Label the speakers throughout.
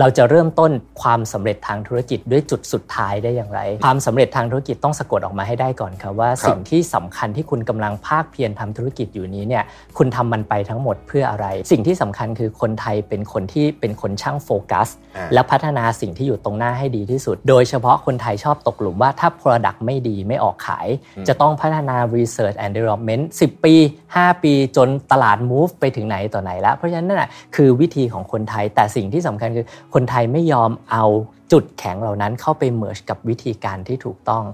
Speaker 1: เราจะเริ่มต้นความสำเร็จทางธุรกิจด้วยจุดสุดท้ายได้อย่างไร ความสำเร็จทางธุรกิจต้องสะกดออกมาให้ได้ก่อนครับว่าสิ่งที่สำคัญที่คุณกำลังภาคเพียรทำธุรกิจอยู่นี้เนี่ยคุณทำมันไปทั้งหมดเพื่ออะไร สิ่งที่สำคัญคือคนไทยเป็นคนที่เป็นคนช่างโฟกัสและพัฒนาสิ่งที่อยู่ตรงหน้าให้ดีที่สุด โดยเฉพาะคนไทยชอบตกหลุมว่าถ้า Product ไม่ดีไม่ออกขาย จะต้องพัฒนา Research and Development 10 ปี 5 ปี จนตลาด move ไปถึงไหนต่อไหนแล้ว เพราะฉะนั้นน่ะคือวิธีของคนไทยแต่สิ่งที่สำคัญคือคนไทยไม่ยอมเอาจุดแข็งเหล่านั้นเข้าไปเมิร์ชกับวิธีการที่ถูกต้อง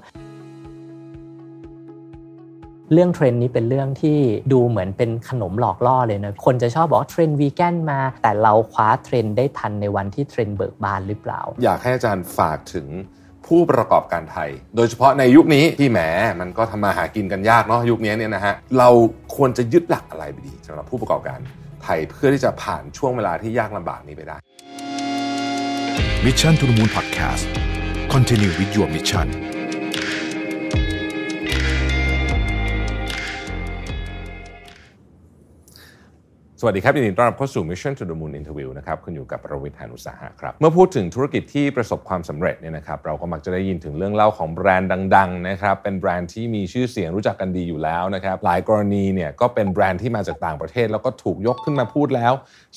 Speaker 1: เรื่องเทรนนี้เป็นเรื่องที่ดูเหมือนเป็นขนมหลอกล่อเลยนะ คนจะชอบบอกเทรนวีแกนมา แต่เราคว้าเทรนได้ทันในวันที่เทรนเบิกบานหรือเปล่า
Speaker 2: อยากให้อาจารย์ฝากถึงผู้ประกอบการไทย โดยเฉพาะในยุคนี้ที่แหมมันก็ทำมาหากินกันยากเนาะ ยุคนี้เนี่ยนะฮะ เราควรจะยึดหลักอะไรไปดีสำหรับผู้ประกอบการไทยเพื่อที่จะผ่านช่วงเวลาที่ยากลำบากนี้ไปได้มิชชั่นทุลมูลพอดแคสต์คอนเทนิววิดีโอมิชชั่นสวัสดีครับ ยินดีต้อนรับเข้าสู่ Mission to the Moon Interview นะครับคุณอยู่กับประวิทยานุสาหะครับ เมื่อพูดถึงธุรกิจที่ประสบความสำเร็จเนี่ยนะครับเราก็มักจะได้ยินถึงเรื่องเล่าของแบรนด์ดังๆนะครับ เป็นแบรนด์ที่มีชื่อเสียงรู้จักกันดีอยู่แล้วนะครับ หลายกรณีเนี่ยก็เป็นแบรนด์ที่มาจากต่างประเทศแล้วก็ถูกยกขึ้นมาพูดแล้ว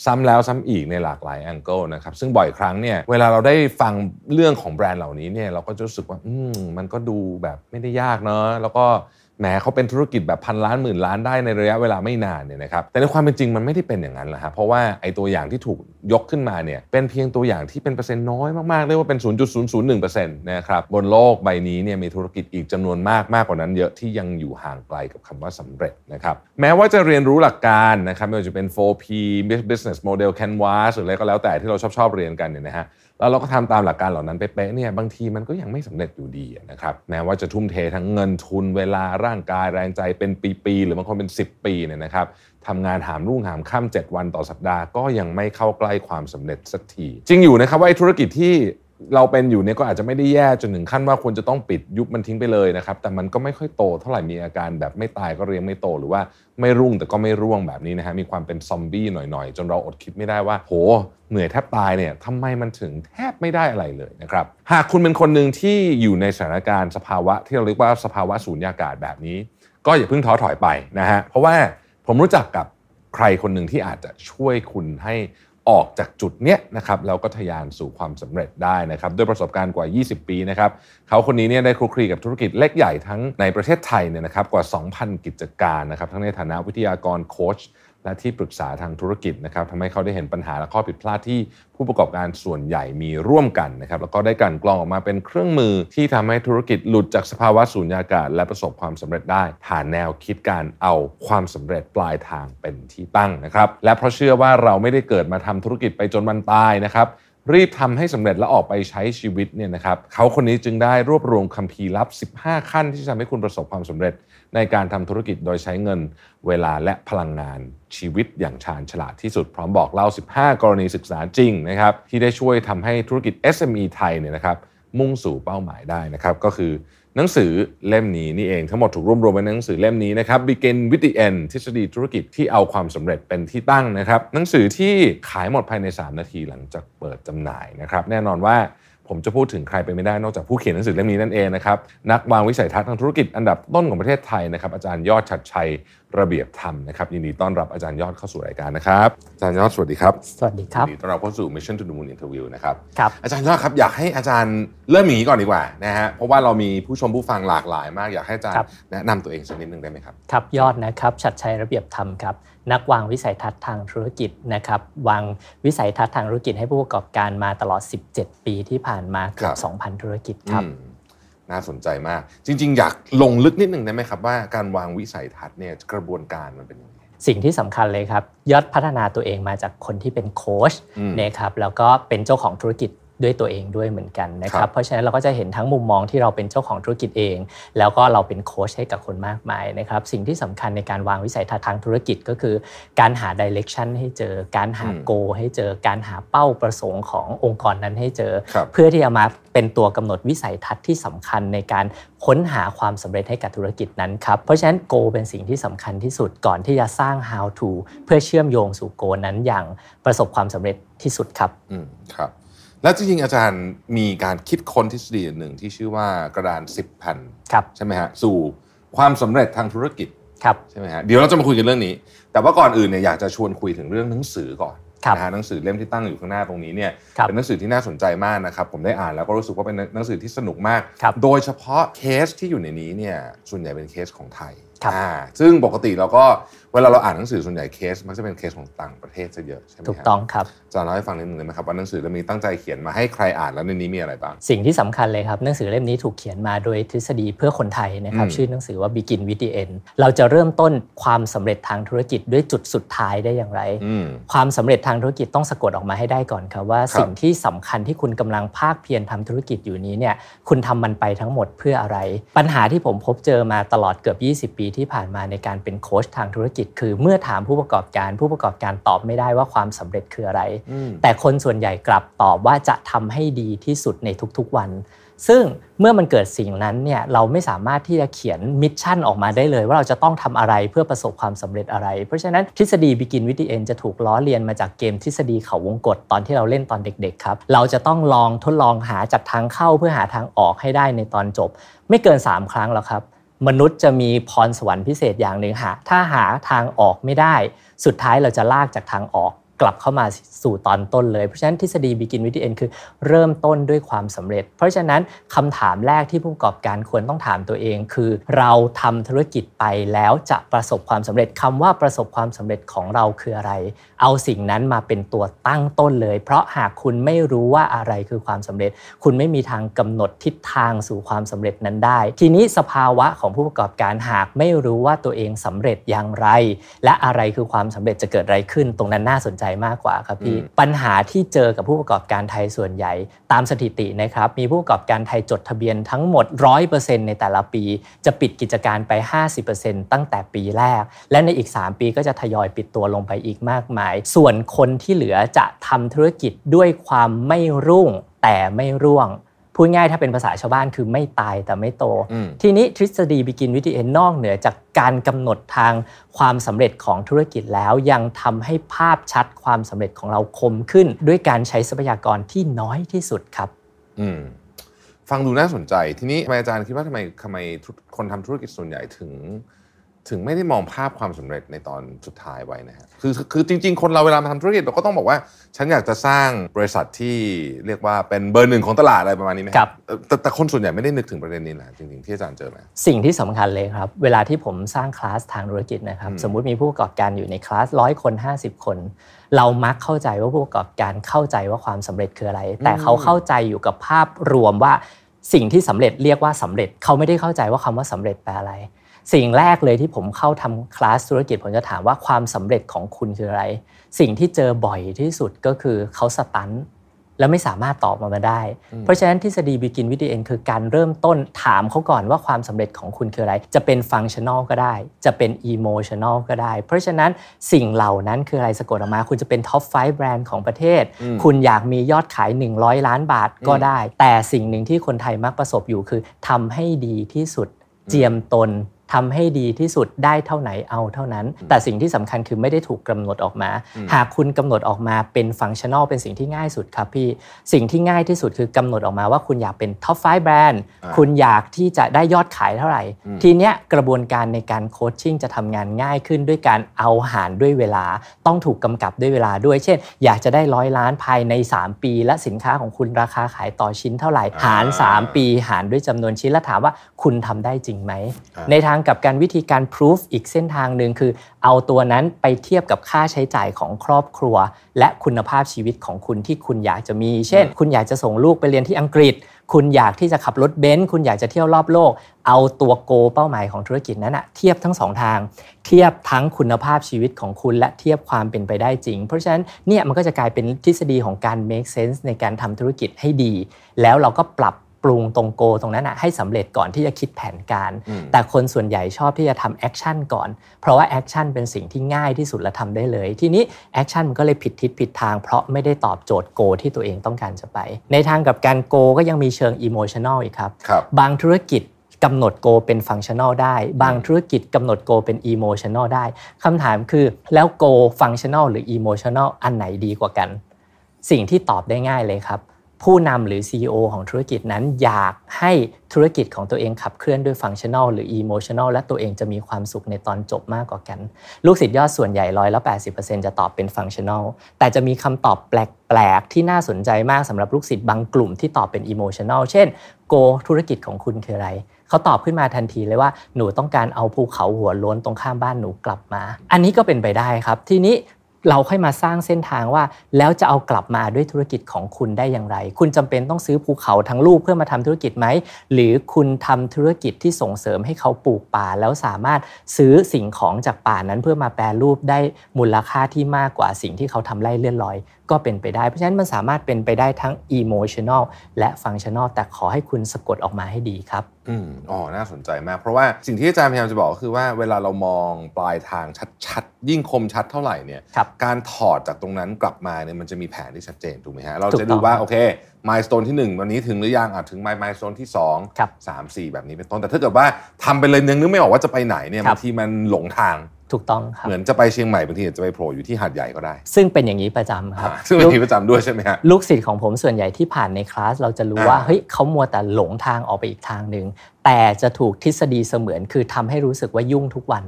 Speaker 2: ซ้ำแล้วซ้ำอีกในหลากหลายแง่กลนะครับซึ่งบ่อยครั้งเนี่ยเวลาเราได้ฟังเรื่องของแบรนด์เหล่านี้เนี่ยเราก็จะรู้สึกว่า อืมมันก็ดูแบบไม่ได้ยากเนาะแล้วก็แหมเขาเป็นธุรกิจแบบพันล้านหมื่นล้านได้ในระยะเวลาไม่นานเนี่ยนะครับแต่ในความเป็นจริงมันไม่ได้เป็นอย่างนั้นแหละฮะเพราะว่าไอ้ตัวอย่างที่ถูกยกขึ้นมาเนี่ยเป็นเพียงตัวอย่างที่เป็น เปอร์เซ็นต์น้อยมากๆเรียกว่าเป็น 0.001%นะครับบนโลกใบนี้เนี่ยมีธุรกิจอีกจำนวนมากมากกว่านั้น เยอะที่ยังอยู่ห่างไกลกับคำว่าสำเร็จนะครับแม้ว่าจะเรียนรู้หลักการนะครับไม่ว่าจะเป็น 4P business model canvas หรืออะไรก็แล้วแต่ที่เราชอบชอบเรียนกันเนี่ยนะฮะแล้วเราก็ทำตามหลักการเหล่านั้นไปเป๊ะเนี่ยบางทีมันก็ยังไม่สำเร็จอยู่ดีนะครับแม้ว่าจะทุ่มเททั้งเงินทุนเวลาร่างกายแรงใจเป็นปี ๆ หรือบางคนเป็น 10 ปีเนี่ยนะครับทำงานหามรุ่งหามค่ำ7วันต่อสัปดาห์ก็ยังไม่เข้าใกล้ความสำเร็จสักที จริงอยู่นะครับว่าธุรกิจที่เราเป็นอยู่เนี่ยก็อาจจะไม่ได้แย่จนถึงขั้นว่าควรจะต้องปิดยุบมันทิ้งไปเลยนะครับแต่มันก็ไม่ค่อยโต เท่าไหร่มีอาการแบบไม่ตายก็เรียงไม่โตหรือว่าไม่รุ่งแต่ก็ไม่ร่วงแบบนี้นะฮะมีความเป็นซอมบี้หน่อยๆจนเราอดคิดไม่ได้ว่า โหเหนื่อยแทบตายเนี่ยทำไมมันถึงแทบไม่ได้อะไรเลยนะครับหากคุณเป็นคนหนึ่งที่อยู่ในสถานการณ์สภาวะที่เราเรียกว่าสภาวะสูญญากาศแบบนี้ ก็อย่าเพิ่งท้อถอยไปนะฮะเพราะว่าผมรู้จักกับใครคนหนึ่งที่อาจจะช่วยคุณให้ออกจากจุดเนี้ยนะครับแล้วก็ทะยานสู่ความสำเร็จได้นะครับด้วยประสบการณ์กว่า 20 ปีนะครับเขาคนนี้เนี่ยได้คลุกคลีกับธุรกิจเล็กใหญ่ทั้งในประเทศไทยเนี่ยนะครับกว่า 2,000 กิจการนะครับทั้งในฐานะวิทยากรโค้ชและที่ปรึกษาทางธุรกิจนะครับทำให้เขาได้เห็นปัญหาและข้อผิดพลาดที่ผู้ประกอบการส่วนใหญ่มีร่วมกันนะครับแล้วก็ได้กลั่นกรองออกมาเป็นเครื่องมือที่ทำให้ธุรกิจหลุดจากสภาวะสูญญากาศและประสบความสำเร็จได้ผ่านแนวคิดการเอาความสำเร็จปลายทางเป็นที่ตั้งนะครับและเพราะเชื่อว่าเราไม่ได้เกิดมาทำธุรกิจไปจนมันตายนะครับรีบทำให้สำเร็จและออกไปใช้ชีวิตเนี่ยนะครับเขาคนนี้จึงได้รวบรวมคัมภีร์ลับ 15 ขั้น ที่จะทำให้คุณประสบความสำเร็จในการทำธุรกิจโดยใช้เงินเวลาและพลังงานชีวิตอย่างชาญฉลาดที่สุดพร้อมบอกเล่า 15 กรณีศึกษาจริงนะครับที่ได้ช่วยทำให้ธุรกิจ SME ไทยเนี่ยนะครับมุ่งสู่เป้าหมายได้นะครับก็คือหนังสือเล่มนี้นี่เอง ทั้งหมดถูกรวบรวมไว้ในหนังสือเล่มนี้นะครับ Begin with the End ทฤษฎีธุรกิจที่เอาความสำเร็จเป็นที่ตั้งนะครับ หนังสือที่ขายหมดภายใน 3 นาทีหลังจากเปิดจำหน่ายนะครับแน่นอนว่าผมจะพูดถึงใครไปไม่ได้นอกจากผู้เขียนหนังสือเล่มนี้นั่นเองนะครับนักวางวิสัยทัศน์ทางธุรกิจอันดับต้นของประเทศไทยนะครับอาจารย์ยอดชัดชัยระเบียบธรรมนะครับยินดีต้อนรับอาจารย์ยอดเข้าสู่รายการนะครับอาจารย์ยอดสวัสดีครับสวัสดีครับยินดีต้อนรับเข้าสู่ Mission to the Moon Interview นะครับครับอาจารย์ยอดครับอยากให้อาจารย์เริ่มหนีก่อนดีกว่านะฮะเพราะว่าเรามีผู้ชมผู้ฟังหลากหลายมากอยากให้อาจารย์แนะนำตัวเองสักนิดนึงได้ไหมครับ
Speaker 1: ครับ ยอดนะครับชัดชัยระเบียบธรรมครับนักวางวิสัยทัศน์ทางธุรกิจนะครับวางวิสัยทัศน์ทางธุรกิจให้ผู้ประกอบการมา
Speaker 2: ตลอด 17 ปีที่ผ่านมาเกือบ 2,000 ธุรกิจครับน่าสนใจมากจริงๆ อยากลงลึกนิดหนึ่งได้ไหมครับว่าการวางวิสัยทัศน์เนี่ยกระบวนการมันเป็นยังไงสิ่งท
Speaker 1: ี่สำคัญเลยครับยอดพัฒนาตัวเองมาจากคนที่เป็นโค้ชนะครับแล้วก็เป็นเจ้าของธุรกิจด้วยตัวเองด้วยเหมือนกันนะครับ เพราะฉะนั้นเราก็จะเห็นทั้งมุมมองที่เราเป็นเจ้าของธุรกิจเอง แล้วก็เราเป็นโค้ชให้กับคนมากมายนะครับ สิ่งที่สำคัญในการวางวิสัยทัศน์ทางธุรกิจก็คือการหาดิเรกชันให้เจอ การหาโก ให้เจอการหาเป้าประสงค์ขององค์กรนั้นให้เจอ เพื่อที่จะมาเป็นตัวกำหนดวิสัยทัศน์ที่สำคัญในการค้นหาความสำเร็จให้กับธุรกิจนั้นครับเพราะฉะนั้นโก เป็นสิ่งที่สำคัญที่สุดก่อนที่จะสร้าง how
Speaker 2: to เพื่อเชื่อมโยงสู่โก นั้นอย่างประสบความสำเร็จที่สุดครับอืมครับแล้วจริงๆอาจารย์มีการคิดค้นทฤษฎีหนึ่งที่ชื่อว่ากระดาน 10แผ่นใช่ไหมฮะ สู่ความสำเร็จทางธุรกิจ ครับ ใช่ไหมฮะ เดี๋ยวเราจะมาคุยกันเรื่องนี้ แต่ว่าก่อนอื่นเนี่ยอยากจะชวนคุยถึงเรื่องหนังสือก่อนนะฮะหนังสือเล่มที่ตั้งอยู่ข้างหน้าตรงนี้เนี่ย เป็นหนังสือที่น่าสนใจมากนะครับ ผมได้อ่านแล้วก็รู้สึกว่าเป็นหนังสือที่สนุกมาก โดยเฉพาะเคสที่อยู่ในนี้เนี่ย ส่วนใหญ่เป็นเคสของไทยอ่า ซึ่งปกติเราก็เวลาเราอ่านหนังสือส่วนใหญ่เคส มักจะเป็นเคสของต่างประเทศซะเยอะใช่ไหมถูกต้องครับจะเล่าให้ฟังนิดนึงได้ไหมครับว่าหนังสือเล่มนี้ตั้งใจเขียนมาให้ใครอ่านแล้วในนี้มีอะไรบ้าง
Speaker 1: สิ่งที่สำคัญเลยครับหนังสือเล่มนี้ถูกเขียนมาโดยทฤษฎีเพื่อคนไทยนะครับชื่อหนังสือว่า Begin with the End เราจะเริ่มต้นความสำเร็จทางธุรกิจด้วยจุดสุดท้ายได้อย่างไร ความสำเร็จทางธุรกิจต้องสะกดออกมาให้ได้ก่อนครับว่าสิ่งที่สำคัญที่คุณกำลังภาคเพียรทำธุรกิจอยู่นี้เนี่ยคุณทำมันไปทั้งหมดเพื่ออะไร ปัญหาที่ผมพบเจอมาตลอดเกือบ 20 ปีที่ผ่านมาในการเป็นโค้ชทางธุรกิจิตคือเมื่อถามผู้ประกอบการผู้ประกอบการตอบไม่ได้ว่าความสำเร็จคืออะไร แต่คนส่วนใหญ่กลับตอบว่าจะทำให้ดีที่สุดในทุกๆวัน ซึ่งเมื่อมันเกิดสิ่งนั้นเนี่ยเราไม่สามารถที่จะเขียนมิชชั่นออกมาได้เลยว่าเราจะต้องทำอะไรเพื่อประสบความสำเร็จอะไร เพราะฉะนั้นทฤษฎีบิกินวิธีเอ็นจะถูกล้อเลียนมาจากเกมทฤษฎีเขาวงกฏตอนที่เราเล่นตอนเด็กๆครับ เราจะต้องลองทดลองหาจากทางเข้าเพื่อหาทางออกให้ได้ในตอนจบ ไม่เกิน3ครั้งแล้วครับมนุษย์จะมีพรสวรรค์พิเศษอย่างหนึ่งหา ถ้าหาทางออกไม่ได้ สุดท้ายเราจะลากจากทางออกกลับเข้ามาสู่ตอนต้นเลยเพราะฉะนั้นทฤษฎี begin with the end คือ เริ่มต้นด้วยความสำเร็จ เพราะฉะนั้นคำถามแรกที่ผู้ประกอบการควรต้องถามตัวเอง คือ เราทำธุรกิจไปแล้วจะประสบความสำเร็จคำว่าประสบความสำเร็จของเราคืออะไรเอาสิ่งนั้นมาเป็นตัวตั้งต้นเลย เพราะหากคุณไม่รู้ว่าอะไรคือความสำเร็จ คุณไม่มีทางกำหนดทิศทางสู่ความสำเร็จนั้นได้ ทีนี้สภาวะของผู้ประกอบการหากไม่รู้ว่าตัวเองสำเร็จอย่างไร และอะไรคือความสำเร็จจะเกิดอะไรขึ้นตรงนั้นน่าสนใจมากกว่าครับพี่ ปัญหาที่เจอกับผู้ประกอบการไทยส่วนใหญ่ ตามสถิตินะครับ มีผู้ประกอบการไทยจดทะเบียนทั้งหมด 100%ในแต่ละปี จะปิดกิจการไป 50%ตั้งแต่ปีแรก และในอีก 3 ปีก็จะทยอยปิดตัวลงไปอีกมากมาย ส่วนคนที่เหลือจะทำธุรกิจด้วยความไม่รุ่งแต่ไม่ร่วงพูดง่ายถ้าเป็นภาษาชาวบ้านคือไม่ตายแต่ไม่โต ทีนี้ทฤษฎีบิกินวิธีเอ็นนอกเหนือ จากการกำหนดทางความสำเร็จของธุรกิจแล้วยังทำให้ภาพชัดความสำเร็จของเราคมขึ้น ด้วยการใช้ทรัพยากรที่น้อยที่สุดครับ
Speaker 2: ฟังดูน่าสนใจ ทีนี้อาจารย์คิดว่าทำไมทำไมคนทำธุรกิจส่วนใหญ่ถึงถึงไม่ได้มองภาพความสำเร็จในตอนสุดท้ายไว้นะครคือคือจริงๆ คนเรา เวลามาทำธุรกิจเราก็ต้องบอกว่า ฉันอยากจะสร้างบริษัทที่เรียกว่าเป็นเบอร์หนึ่งของตลาดอะไรประมาณนี้ไหมครับแต่แต่คนส่วนใหญ่ไม่ได้นึกถึงประเด็นนี้นะจริงๆที่อาจารย์เจอไหม
Speaker 1: สิ่งที่สำคัญเลยครับ เวลาที่ผมสร้างคลาสทางธุรกิจนะครับสมมุติมีผู้ประกอบการอยู่ในคลาสร้อยคน50 คน เรามักเข้าใจว่าผู้ประกอบการเข้าใจว่าความสำเร็จคืออะไร แต่เขาเข้าใจอยู่กับภาพรวมว่าสิ่งที่สำเร็จเรียกว่าสำเร็จเขาไม่ได้เข้าใจว่าคำว่าสำเร็จแปลอะไรสิ่งแรกเลยที่ผมเข้าทำคลาสธุรกิจผมจะถามว่าความสำเร็จของคุณคืออะไร สิ่งที่เจอบ่อยที่สุดก็คือเขาสตันแล้วไม่สามารถตอบมาได้ เพราะฉะนั้นทฤษฎีบิกินวิดีเอ็นคือการเริ่มต้นถามเขาก่อนว่าความสำเร็จของคุณคืออะไร จะเป็นฟังชั่นอลก็ได้ จะเป็นอีโมชั่นอลก็ได้ เพราะฉะนั้นสิ่งเหล่านั้นคืออะไรสะกดออกมา คุณจะเป็นท top 5แบรนด์ของประเทศคุณอยากมียอดขาย 100 ล้านบาทก็ได้ แต่สิ่งหนึ่งที่คนไทยมักประสบอยู่คือ ทำให้ดีที่สุดเจียมตนทำให้ดีที่สุดได้เท่าไหนเอาเท่านั้น แต่สิ่งที่สำคัญคือไม่ได้ถูกกำหนดออกมาหากคุณกำหนดออกมาเป็นฟังชั่นอลเป็นสิ่งที่ง่ายสุดครับพี่ สิ่งที่ง่ายที่สุดคือกำหนดออกมาว่าคุณอยากเป็นท็อปไฟแบรนด์คุณอยากที่จะได้ยอดขายเท่าไหร่ทีเนี้ยกระบวนการในการโคชชิ่งจะทำงานง่ายขึ้นด้วยการเอาหารด้วยเวลาต้องถูกกำกับด้วยเวลาด้วยเช่น อยากจะได้ร้อยล้านภายใน 3 ปี และสินค้าของคุณราคาขายต่อชิ้นเท่าไหร่หาร3ปีหารด้วยจำนวนชิ้นแล้วถามว่าคุณทำได้จริงไหมในทางกับการวิธีการพิสูจอีกเส้นทางหนึ่งคือ เอาตัวนั้นไปเทียบกับค่าใช้จ่ายของครอบครัว และคุณภาพชีวิตของคุณที่คุณอยากจะมี เช่น คุณอยากจะส่งลูกไปเรียนที่อังกฤษ คุณอยากที่จะขับรถเบนซ์คุณอยากจะเที่ยวรอบโลก เอาตัวโก เป้าหมายของธุรกิจนั้นอะเทียบทั้งสองทาง เทียบทั้งคุณภาพชีวิตของคุณและเทียบความเป็นไปได้จริง เพราะฉะนั้นเนี่ยมันก็จะกลายเป็นทฤษฎีของการ make sense ในการทำธุรกิจให้ดี แล้วเราก็ปรับปรุงตรงโกตรงนั้นนะให้สำเร็จก่อนที่จะคิดแผนการ แต่คนส่วนใหญ่ชอบที่จะทำแอคชั่นก่อนเพราะว่าแอคชั่นเป็นสิ่งที่ง่ายที่สุดและทำได้เลย ทีนี้แอคชั่นมันก็เลยผิดทิศผิดทาง เพราะไม่ได้ตอบโจทย์โกที่ตัวเองต้องการจะไป ในทางกับการโกก็ยังมีเชิงอิโมชันอลอีกครับบบางธุรกิจกำหนดโกเป็นฟังชั่นอลได้ บางธุรกิจกำหนดโกเป็นอีโมชั่นอลได้คำถามคือแล้วโกฟังชั่นอลหรืออีโมชั่นอลอันไหนดีกว่ากัน สิ่งที่ตอบได้ง่ายเลยครับผู้นำหรือ CEO ของธุรกิจนั้นอยากให้ธุรกิจของตัวเองขับเคลื่อนด้วยฟังชั่นอลหรืออีโมชั่นอลและตัวเองจะมีความสุขในตอนจบมากกว่ากัน ลูกศิษย์ยอดส่วนใหญ่ร้อยละ 80%จะตอบเป็นฟังชั่นอลแต่จะมีคำตอบแปลก ๆ ที่น่าสนใจมาก สำหรับลูกศิษย์บางกลุ่มที่ตอบเป็นอีโมชั่นอลเช่นโกธุรกิจของคุณคืออะไร เขาตอบขึ้นมาทันทีเลยว่าหนูต้องการเอาภูเขาหัวล้นตรงข้ามบ้านหนูกลับมา อันนี้ก็เป็นไปได้ครับทีนี้เราค่อยมาสร้างเส้นทางว่าแล้วจะเอากลับมาด้วยธุรกิจของคุณได้อย่างไร คุณจำเป็นต้องซื้อภูเขาทั้งลูกเพื่อมาทำธุรกิจไหมหรือคุณทำธุรกิจที่ส่งเสริมให้เขาปลูกป่าแล้วสามารถซื้อสิ่งของจากป่านั้น เพื่อมาแปลรูปได้มูลค่าที่มากกว่าสิ่งที่เขาทำไร่เลื่อนลอยก็เป็นไปได้เพราะฉะนั้นมันสามารถเป็นไปได้ทั้ง
Speaker 2: emotional และ functional แต่ขอให้คุณสะกดออกมาให้ดีครับอืมอ๋อน่าสนใจมาก เพราะว่าสิ่งที่อาจารย์พยายามจะบอกก็คือว่าเวลาเรามองปลายทางชัด ๆ ยิ่งคมชัดเท่าไหร่เนี่ย การถอดจากตรงนั้นกลับมาเนี่ยมันจะมีแผนที่ชัดเจนถูกไหมฮะเราจะดูว่าโอเคมายสเตนที่ 1 วันนี้ถึงหรือยังอ่ะถึงมายมายสเตนที่2 3 4 แบบนี้เป็นต้นแต่ถ้าเกิดว่าทำไปเลยยังนึกไม่ออกว่าจะไปไหนเนี่ยบางทีมันหลงทางถูกต้องครับ เหมือนจะไปเชียงใหม่บางทีจะไปโผล่อยู่ที่หาดใหญ่ก็ได้ ซึ่งเป็นอย่างนี้ประจำครับ ซึ่งเป็นที่ประจำด้วยใช่ไหมรัลูกศิษย์ของผมส่วนใหญ่
Speaker 1: ที่ผ่านในคลาส เราจะรู้ว่า เฮ้ยเขามัวแต่หลงทางออกไปอีกทางหนึ่งแต่จะถูกทฤษฎีเสมือนคือทำให้รู้สึกว่ายุ่งทุกวัน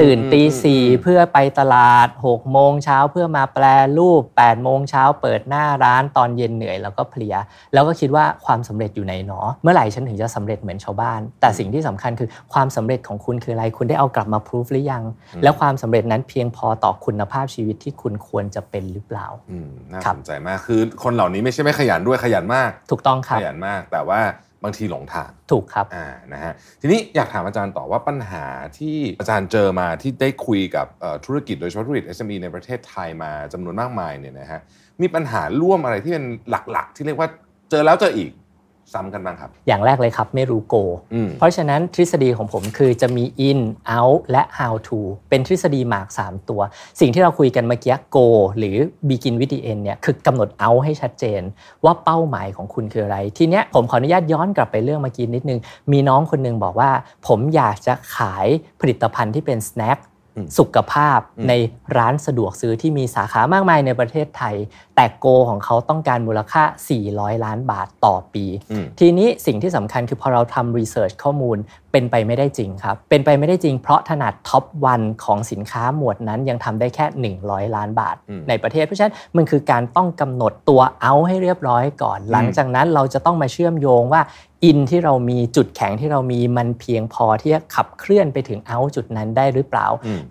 Speaker 1: ตื่นตีสี่เพื่อไปตลาด6กโมงเช้าเพื่อมาแปลรูป8ปดโมงเช้าเปิดหน้าร้านตอนเย็นเหนื่อยแล้วก็เพลียแล้วก็คิดว่าความสำเร็จอยู่ไหนเนาะเมื่อไหร่ฉันถึงจะสำเร็จเหมือนชาวบ้าน แต่สิ่งที่สำคัญคือความสำเร็จของคุณคืออะไร คุณได้เอากลับมาพิสูจหรือยัง แล้วความสำเร็จนั้นเพียงพอต่
Speaker 2: อคุณภาพชีวิตที่คุณควรจะเป็นหรือเปล่าน่าสนใจมากคือ คนเหล่านี้ไม่ใช่ไม่ขยันด้วยขยันมาก ถูกต้องครับขยันมากแต่ว่าบางทีหลงทางถูกครับอ่านะฮะทีนี้อยากถามอาจารย์ต่อว่าปัญหาที่อาจารย์เจอมาที่ได้คุยกับธุรกิจโดยเฉพาะธุรกิจ SME ในประเทศไทยมาจำนวนมากมายเนี่ยนะฮะมีปัญหาร่วมอะไรที่เป็นหลักๆ ที่เรียกว่าเจอแล้วเจออีกซ้ำกันบ้างครับ
Speaker 1: อย่างแรกเลยครับ ไม่รู้โก เพราะฉะนั้นทฤษฎีของผมคือจะมี in out และ how to เป็นทฤษฎีหมาก 3 ตัว สิ่งที่เราคุยกันเมื่อกี้ go หรือ begin with the end เนี่ยคือกำหนด out ให้ชัดเจนว่าเป้าหมายของคุณคืออะไรทีเนี้ยผมขออนุญาตย้อนกลับไปเรื่องเมื่อกี้นิดนึง มีน้องคนนึงบอกว่าผมอยากจะขายผลิตภัณฑ์ที่เป็นสแน็คสุขภาพในร้านสะดวกซื้อที่มีสาขามากมายในประเทศไทย แต่โกของเขาต้องการมูลค่า 400 ล้านบาทต่อปี ทีนี้สิ่งที่สำคัญคือพอเราทำรีเสิร์ชข้อมูลเป็นไปไม่ได้จริงครับ เป็นไปไม่ได้จริงเพราะขนาดท็อปวันของสินค้าหมวดนั้นยังทำได้แค่ 100 ล้านบาท ในประเทศเพราะฉะนั้นมันคือการต้องกำหนดตัวเอา ให้เรียบร้อยก่อนหลังจากนั้นเราจะต้องมาเชื่อมโยงว่าอินที่เรามีจุดแข็งที่เรามีมันเพียงพอที่จะขับเคลื่อนไปถึงเอา จุดนั้นได้หรือเปล่า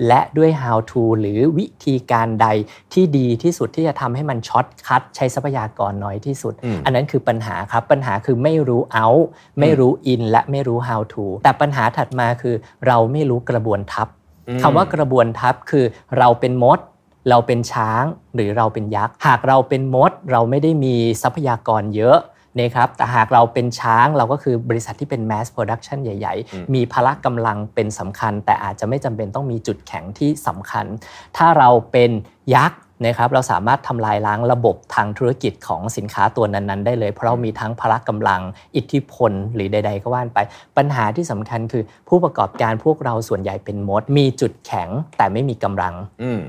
Speaker 1: และด้วย how to หรือวิธีการใดที่ดีที่สุดที่จะทำให้มันช็อตคัดใช้ทรัพยากรน้อยที่สุด อันนั้นคือปัญหาครับปัญหาคือไม่รู้เอา ไม่รู้อิน และไม่รู้ how to แต่ปัญหาถัดมาคือเราไม่รู้กระบวนทัพคำว่ากระบวนทัพ คือเราเป็นมด เราเป็นช้างหรือเราเป็นยักษ์ หากเราเป็นมดเราไม่ได้มีทรัพยากรเยอะนะครับ แต่หากเราเป็นช้างเราก็คือบริษัทที่เป็น mass production ใหญ่ ๆ มีพละกำลังเป็นสำคัญ แต่อาจจะไม่จำเป็นต้องมีจุดแข็งที่สำคัญ ถ้าเราเป็นยักษ์นะครับเราสามารถทำลายล้างระบบทางธุรกิจของสินค้าตัวนั้น ๆ ได้เลยเพราะเรามีทั้งพละกำลังอิทธิพลหรือใดๆก็ว่านไป ปัญหาที่สำคัญคือผู้ประกอบการพวกเราส่วนใหญ่เป็นมด มีจุดแข็งแต่ไม่มีกำลัง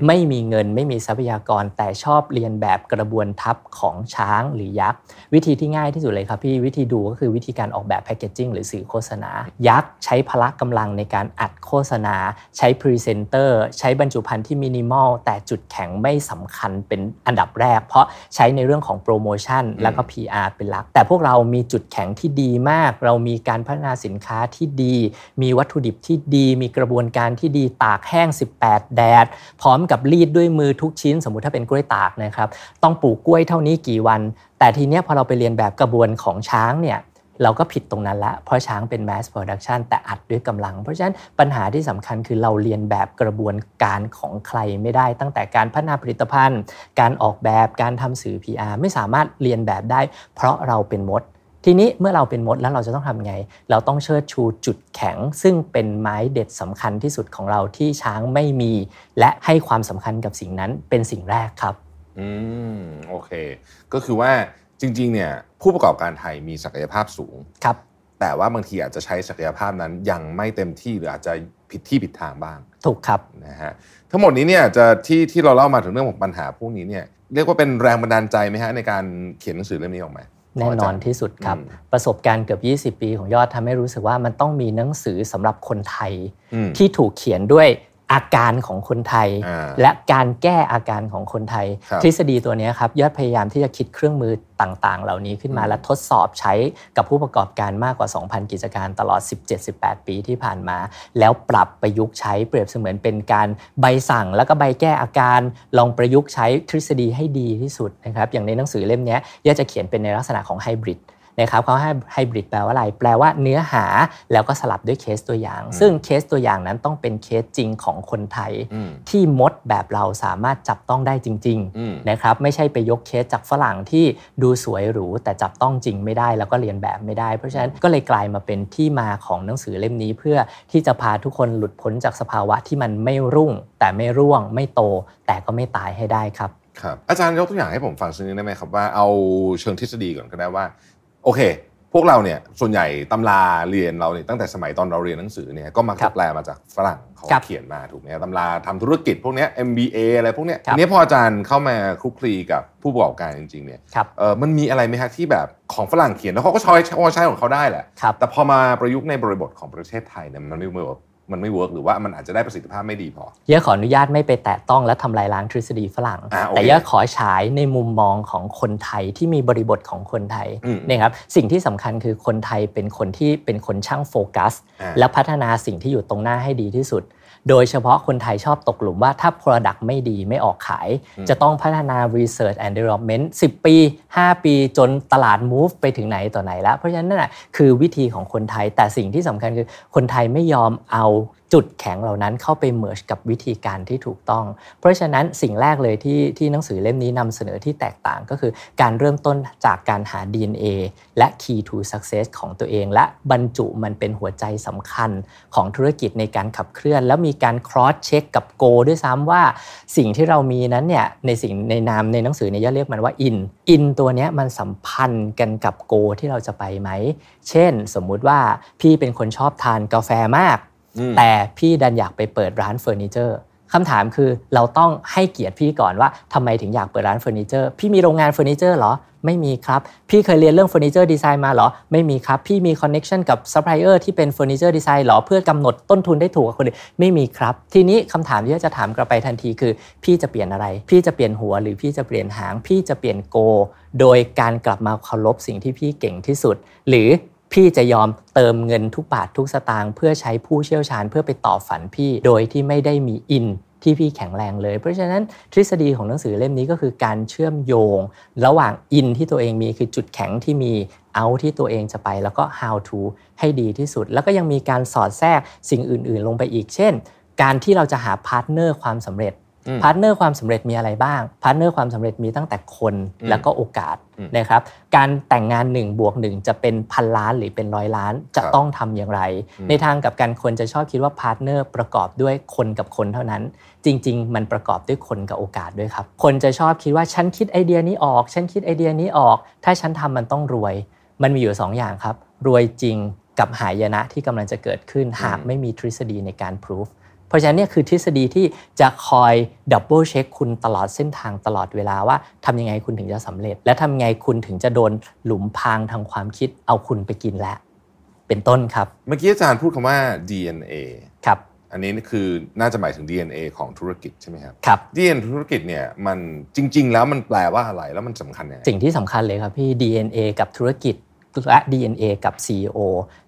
Speaker 1: ไม่มีเงิน ไม่มีทรัพยากรแต่ชอบเรียนแบบกระบวนทัพของช้างหรือยักษ์วิธีที่ง่ายที่สุดเลยครับพี่วิธีดูก็คือวิธีการออกแบบแพคเกจจิ้งหรือสื่อโฆษณา ยักษ์ใช้พละกำลังในการอัดโฆษณา ใช้พรีเซนเตอร์ใช้บรรจุภัณฑ์ที่มินิมอลแต่จุดแข็งไม่สำำคัญเป็นอันดับแรกเพราะใช้ในเรื่องของโปรโมชั่น แล้วก็ PR เป็นหลัก แต่พวกเรามีจุดแข็งที่ดีมาก เรามีการพัฒนาสินค้าที่ดี มีวัตถุดิบที่ดี มีกระบวนการที่ดีตากแห้ง 18 แดด พร้อมกับรีดด้วยมือทุกชิ้น สมมุติถ้าเป็นกล้วยตากนะครับต้องปลูกกล้วยเท่านี้กี่วัน แต่ทีเนี้ยพอเราไปเรียนแบบกระบวนของช้างเนี่ยเราก็ผิดตรงนั้นละ เพราะช้างเป็น mass production แต่อัดด้วยกำลัง เพราะฉะนั้นปัญหาที่สำคัญคือเราเรียนแบบกระบวนการของใครไม่ได้ตั้งแต่การพัฒนาผลิตภัณฑ์ การออกแบบการทำสื่อ PR ไม่สามารถเรียนแบบได้ เพราะเราเป็นมด ทีนี้เมื่อเราเป็นมดแล้วเราจะต้องทำไงเราต้องเชิดชูจุดแข็ง ซึ่งเป็นไม้เด็ดสำคัญที่สุดของเราที่ช้างไม่มี และให้ความสำคั
Speaker 2: ญกับสิ่งนั้นเป็นสิ่งแรกครับอืมโอเค ก็คือว่าจริง ๆ เนี่ยผู้ประกอบการไทยมีศักยภาพสูง ครับ แต่ว่าบางทีอาจจะใช้ศักยภาพนั้นยังไม่เต็มที่ หรืออาจจะผิดที่ผิดทางบ้าง ถูกครับ นะฮะ ทั้งหมดนี้เนี่ยจะที่ที่เราเล่ามาถึงเรื่องของปัญหาพวกนี้เนี่ยเรียกว่าเป็นแรงบันดาลใจไหมฮะในการเขียนหนังสือเล่มนี้ออกมา แน่นอนที่สุดครับประสบการณ์เกือบ 20 ปีของยอดทำให้รู้สึกว่ามันต้องมีหนัง
Speaker 1: สือสำหรับคนไทยที่ถูกเขียนด้วยอาการของคนไทย และการแก้อาการของคนไทย ทฤษฎีตัวนี้ครับยอดพยายามที่จะคิดเครื่องมือต่างๆ เหล่านี้ขึ้นมาและทดสอบใช้กับผู้ประกอบการมากกว่า 2,000 กิจการตลอด 17-18 ปีที่ผ่านมา แล้วปรับประยุกต์ใช้เปรียบเสมือนเป็นการใบสั่งแล้วก็ใบแก้อาการลองประยุกต์ใช้ทฤษฎีให้ดีที่สุดนะครับอย่างในหนังสือเล่มนี้ย่าจะเขียนเป็นในลักษณะของไฮบริดนะครับเขาให้ไฮบริดแปลว่าอะไร แปลว่าเนื้อหาแล้วก็สลับด้วยเคสตัวอย่าง ซึ่งเคสตัวอย่างนั้นต้องเป็นเคสจริงของคนไทยที่มดแบบเราสามารถจับต้องได้จริงๆนะครับไม่ใช่ไปยกเคสจากฝรั่งที่ดูสวยหรูแต่จับต้องจริงไม่ได้ แล้วก็เรียนแบบไม่ได้เพราะฉะนั้นก็เลยกลายมาเป็นที่มาของหนังสือเล่มนี้ เพื่อที่จะพาทุกคนหลุดพ้นจากสภาวะที่มันไม่รุ่ง แต่ไม่ร่วงไม่โต แต่ก็ไม่ตายให้ได้ครับ ครับ
Speaker 2: อาจารย์ยกตัวอย่างให้ผมฟังสักนิดได้ไหมครับว่าเอาเชิงทฤษฎีก่อนก็ได้ว่าโอเค พวกเราเนี่ย ส่วนใหญ่ตำราเรียนเราเนี่ย ตั้งแต่สมัยตอนเราเรียนหนังสือเนี่ย ก็มักจะแปลมาจากฝรั่งเขาเขียนมาถูกไหมตำราทำธุรกิจ พวกนี้ MBA อะไรพวกเนี้ยทีนี้พออาจารย์เข้ามาคลุกคลีกับผู้ประกอบการจริงๆเนี่ยมันมีอะไรไหมฮะที่แบบของฝรั่งเขียนแล้วเขาก็ใช้ใช้ของเขาได้แหละ แต่พอมาประยุกต์ในบริบทของประเทศไทยเนี่ยมันไม่เหมือนมันไม่เวิร์กหรือว่ามันอาจจะได้ประสิทธิภาพไม่ดีพอ
Speaker 1: เยอะขออนุญาตไม่ไปแตะต้องและทำลายล้างทฤษฎีฝรั่ง แต่เยอะขอฉายในมุมมองของคนไทยที่มีบริบทของคนไทยนะครับ สิ่งที่สำคัญคือคนไทยเป็นคนที่เป็นคนช่างโฟกัส และพัฒนาสิ่งที่อยู่ตรงหน้าให้ดีที่สุดโดยเฉพาะคนไทยชอบตกหลุมว่าถ้า Product ไม่ดีไม่ออกขาย จะต้องพัฒนา Research and Development 10 ปี 5 ปีจนตลาด move ไปถึงไหนต่อไหนแล้ว เพราะฉะนั้นนั่นคือวิธีของคนไทยแต่สิ่งที่สำคัญคือคนไทยไม่ยอมเอาจุดแข็งเหล่านั้นเข้าไปเมิร์ชกับวิธีการที่ถูกต้อง เพราะฉะนั้นสิ่งแรกเลยที่ที่หนังสือเล่มนี้นำเสนอที่แตกต่างก็คือ การเริ่มต้นจากการหา DNA และ Key to Success ของตัวเอง และบรรจุมันเป็นหัวใจสำคัญของธุรกิจในการขับเคลื่อน แล้วมีการ cross check กับ go ด้วยซ้ำว่า สิ่งที่เรามีนั้นเนี่ยในสิ่งในนามในหนังสือเนี่ยเรียกมันว่า in in ตัวนี้มันสัมพันธ์กันกับ go ที่เราจะไปไหม เช่น สมมุติว่าพี่เป็นคนชอบทานกาแฟมากแต่พี่ดันอยากไปเปิดร้านเฟอร์นิเจอร์คำถามคือเราต้องให้เกียรติพี่ก่อนว่าทำไมถึงอยากเปิดร้านเฟอร์นิเจอร์พี่มีโรงงานเฟอร์นิเจอร์เหรอ ไม่มีครับ พี่เคยเรียนเรื่องเฟอร์นิเจอร์ดีไซน์มาเหรอไม่มีครับ พี่มีคอนเน็ชันกับซัพพลายเออร์ที่เป็นเฟอร์นิเจอร์ดีไซน์เหรอเพื่อกำหนดต้นทุนได้ถูกกับคนอื่นไม่มีครับ ทีนี้คำถามที่จะถามกลับไปทันทีคือพี่จะเปลี่ยนอะไร พี่จะเปลี่ยนหัวหรือ พี่จะเปลี่ยนหางพี่จะเปลี่ยนโกโดยการกลับมาเคารพสิ่งที่พี่เก่งที่สุด หรือพี่จะยอมเติมเงินทุกบาททุกสตางค์เพื่อใช้ผู้เชี่ยวชาญเพื่อไปต่อฝันพี่โดยที่ไม่ได้มีอิน ที่พี่แข็งแรงเลย เพราะฉะนั้น ทฤษฎีของหนังสือเล่มนี้ก็คือการเชื่อมโยง ระหว่างอินที่ตัวเองมีคือจุดแข็งที่มีเอาที่ตัวเองจะไปแล้วก็ how to ให้ดีที่สุด แล้วก็ยังมีการสอดแทรกสิ่งอื่นๆ ลงไปอีกเช่น การที่เราจะหาพาร์ทเนอร์ความสำเร็จพาร์ทเนอร์ความสำเร็จมีอะไรบ้าง พาร์ทเนอร์ความสำเร็จมีตั้งแต่คนแล้วก็โอกาสนะครับ การแต่งงาน1บวกหจะเป็นพันล้านหรือเป็นร้อยล้านจะต้องทำอย่างไร ในทางกับการคนจะชอบคิดว่าพาร์ทเนอร์ประกอบด้วยคนกับคนเท่านั้น จริง ๆ มันประกอบด้วยคนกับโอกาสด้วยครับ คนจะชอบคิดว่าฉันคิดไอเดียนี้ออกฉันคิดไอเดียนี้ออกถ้าฉันทำมันต้องรวย มันมีอยู่2ออย่างครับ รวยจริงกับหายนะที่กำลังจะเกิดขึ้นหากไม่มีทฤษฎีในการพิสูจเพราะฉะนั้นเนี่ยคือทฤษฎีที่จะคอยดับเบิลเช็คคุณตลอดเส้นทางตลอดเวลาว่าทำยังไงคุณถึงจะสำเร็จ และทำไงคุณถึงจะโดน
Speaker 2: หลุมพางทางความคิดเอาคุณไปกินแล้วเป็นต้นครับ เมื่อกี้อาจารย์พูดคำว่า DNA ครับ อันนี้คือน่าจะหมายถึง DNA ของธุรกิจใช่ไหมครับครับ DNA ธุรกิจเนี่ยมันจริง ๆ แล้วมันแปลว่าอะไรแล้วมันสำคัญยัง
Speaker 1: ไงสิ่งที่สำคัญเลยครับพี่ DNA กับธุรกิจและ DNA กับ CEO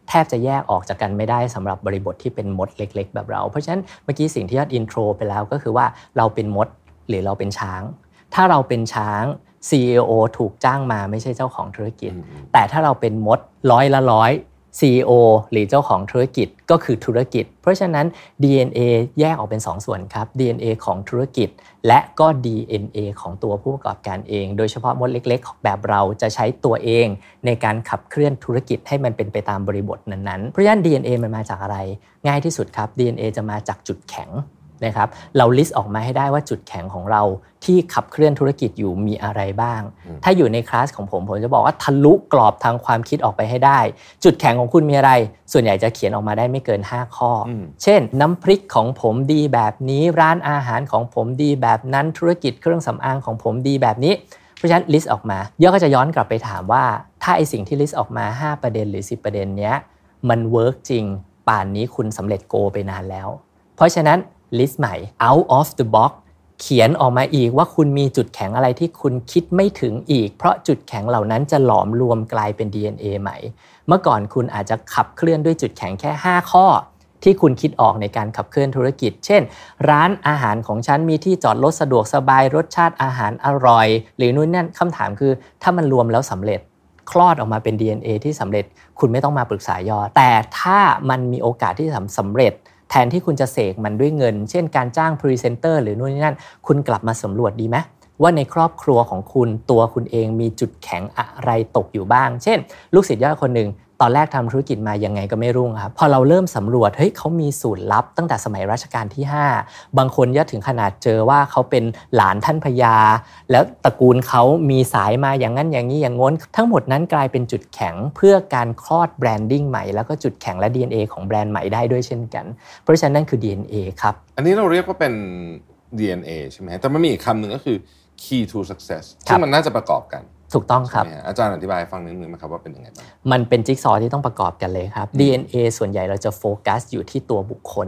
Speaker 1: แทบจะแยกออกจากกันไม่ได้สำหรับบริบทที่เป็นมดเล็กๆ แบบเรา เพราะฉะนั้นเมื่อกี้สิ่งที่ยอดอินโทรไปแล้วก็คือว่าเราเป็นมดหรือเราเป็นช้าง ถ้าเราเป็นช้าง CEO ถูกจ้างมาไม่ใช่เจ้าของธุรกิจ แต่ถ้าเราเป็นมดร้อยละร้อย CEO หรือเจ้าของธุรกิจก็คือธุรกิจ เพราะฉะนั้น DNA แยกออกเป็น 2 ส่วนครับ DNA ของธุรกิจและก็ DNA ของตัวผู้ประกอบการเอง โดยเฉพาะมดเล็กๆแบบเราจะใช้ตัวเอง ในการขับเคลื่อนธุรกิจให้มันเป็นไปตามบริบทนั้นๆเพราะฉะนั้น DNA มันมาจากอะไร ง่ายที่สุดครับ DNA จะมาจากจุดแข็งนะครับ เราลิสต์ออกมาให้ได้ว่าจุดแข็งของเราที่ขับเคลื่อนธุรกิจอยู่มีอะไรบ้าง ถ้าอยู่ในคลาสของผมผมจะบอกว่าทะลุกรอบทางความคิดออกไปให้ได้ จุดแข็งของคุณมีอะไร ส่วนใหญ่จะเขียนออกมาได้ไม่เกิน 5 ข้อ เช่นน้ำพริกของผมดีแบบนี้ร้านอาหารของผมดีแบบนั้นธุรกิจเครื่องสำอางของผมดีแบบนี้ เพราะฉะนั้นลิสต์ออกมาเยอะก็จะย้อนกลับไปถามว่า ถ้าไอสิ่งที่ลิสต์ออกมา5 ประเด็นหรือ 10 ประเด็นเนี้ยมันเวิร์กจริงป่านนี้คุณสำเร็จโกไปนานแล้ว เพราะฉะนั้นลิสต์ใหม่ out of the box เขียนออกมาอีกว่าคุณมีจุดแข็งอะไรที่คุณคิดไม่ถึงอีก เพราะจุดแข็งเหล่านั้นจะหลอมรวมกลายเป็น DNA ใหม่ เมื่อก่อนคุณอาจจะขับเคลื่อนด้วยจุดแข็งแค่ 5 ข้อ ที่คุณคิดออกในการขับเคลื่อนธุรกิจ เช่นร้านอาหารของฉันมีที่จอดรถสะดวกสบายรสชาติอาหารอร่อย หรือนู่นนั่นคำถามคือ ถ้ามันรวมแล้วสำเร็จคลอดออกมาเป็น DNA ที่สำเร็จคุณไม่ต้องมาปรึกษายอแต่ถ้ามันมีโอกาสที่จะสำเร็จแทนที่คุณจะเสกมันด้วยเงิน เช่นการจ้างพรีเซนเตอร์หรือนู่นนี่นั่น คุณกลับมาสำรวจดีไหมว่าในครอบครัวของคุณตัวคุณเองมีจุดแข็งอะไรตกอยู่บ้าง เช่นลูกศิษย์ยอดคนหนึ่งตอนแรกทำธุรกิจมายังไงก็ไม่รุ่งครับพอเราเริ่มสำรวจเฮ้ยเขามีสูตรลับตั้งแต่สมัยรัชกาลที่ 5 บางคนยอดถึงขนาดเจอว่าเขาเป็นหลานท่านพญาแล้วตระกูลเขามีสายมาอย่างนั้นอย่างนี้อย่างง้นทั้งหมดนั้นกลายเป็นจุดแข็งเพื่อการคลอดแบรนดิ้งใหม่แล้วก็จุดแข็งและ DNA ของแบรนด์ใหม่ได้ด้วยเช่นกัน เพราะฉะนั้นนั่นคือ DNA ครับ
Speaker 2: อันนี้เราเรียกว่าเป็น DNA ใช่ไหมแต่มันมีอีกคำหนึ่งก็คือ key to success ซึ่งมันน่าจะประกอบกันถูกต้องครับ อาจารย์อธิบา
Speaker 1: ยฟังนิดนึงหมครับว่าเป็นยังไงบ้างมันเป็นจิ๊กซอที่ต้องประกอบกันเลยครับ DNA ส่วนใหญ่เราจะโฟกัสอยู่ที่ตัวบุคคล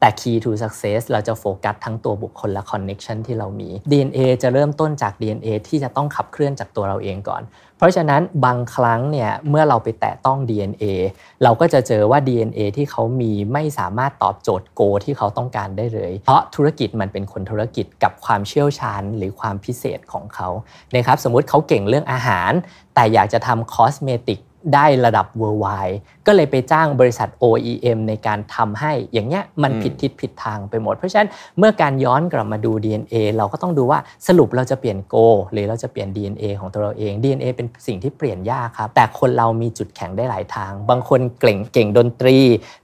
Speaker 1: แต่ Key to Success เราจะโฟกัสทั้งตัวบุคคลและ Connection ที่เรามี DNA จะเริ่มต้นจาก DNA ที่จะต้องขับเคลื่อนจากตัวเราเองก่อนราะฉะนั้นบางครั้งเนี่ยเมื่อเราไปแตะต้อง DNA เราก็จะเจอว่า DNA ที่เขามีไม่สามารถตอบโจทย์โกที่เขาต้องการได้เลย เพราะธุรกิจมันเป็นคนธุรกิจกับความเชี่ยวชาญหรือความพิเศษของเขานะครับสมมติเขาเก่งเรื่องอาหาร แต่อยากจะทำคอสเมติกได้ระดับ worldwide ก็เลยไปจ้างบริษัท OEM ในการทำให้ อย่างเงี้ยมันผิดทิศผิดทางไปหมด เพราะฉะนั้นเมื่อการย้อนกลับมาดู DNA เราก็ต้องดูว่าสรุปเราจะเปลี่ยนโก หรือเราจะเปลี่ยน DNA ของตัวเราเอง DNA เป็นสิ่งที่เปลี่ยนยากครับ แต่คนเรามีจุดแข็งได้หลายทาง บางคนเก่งเก่งดนตรี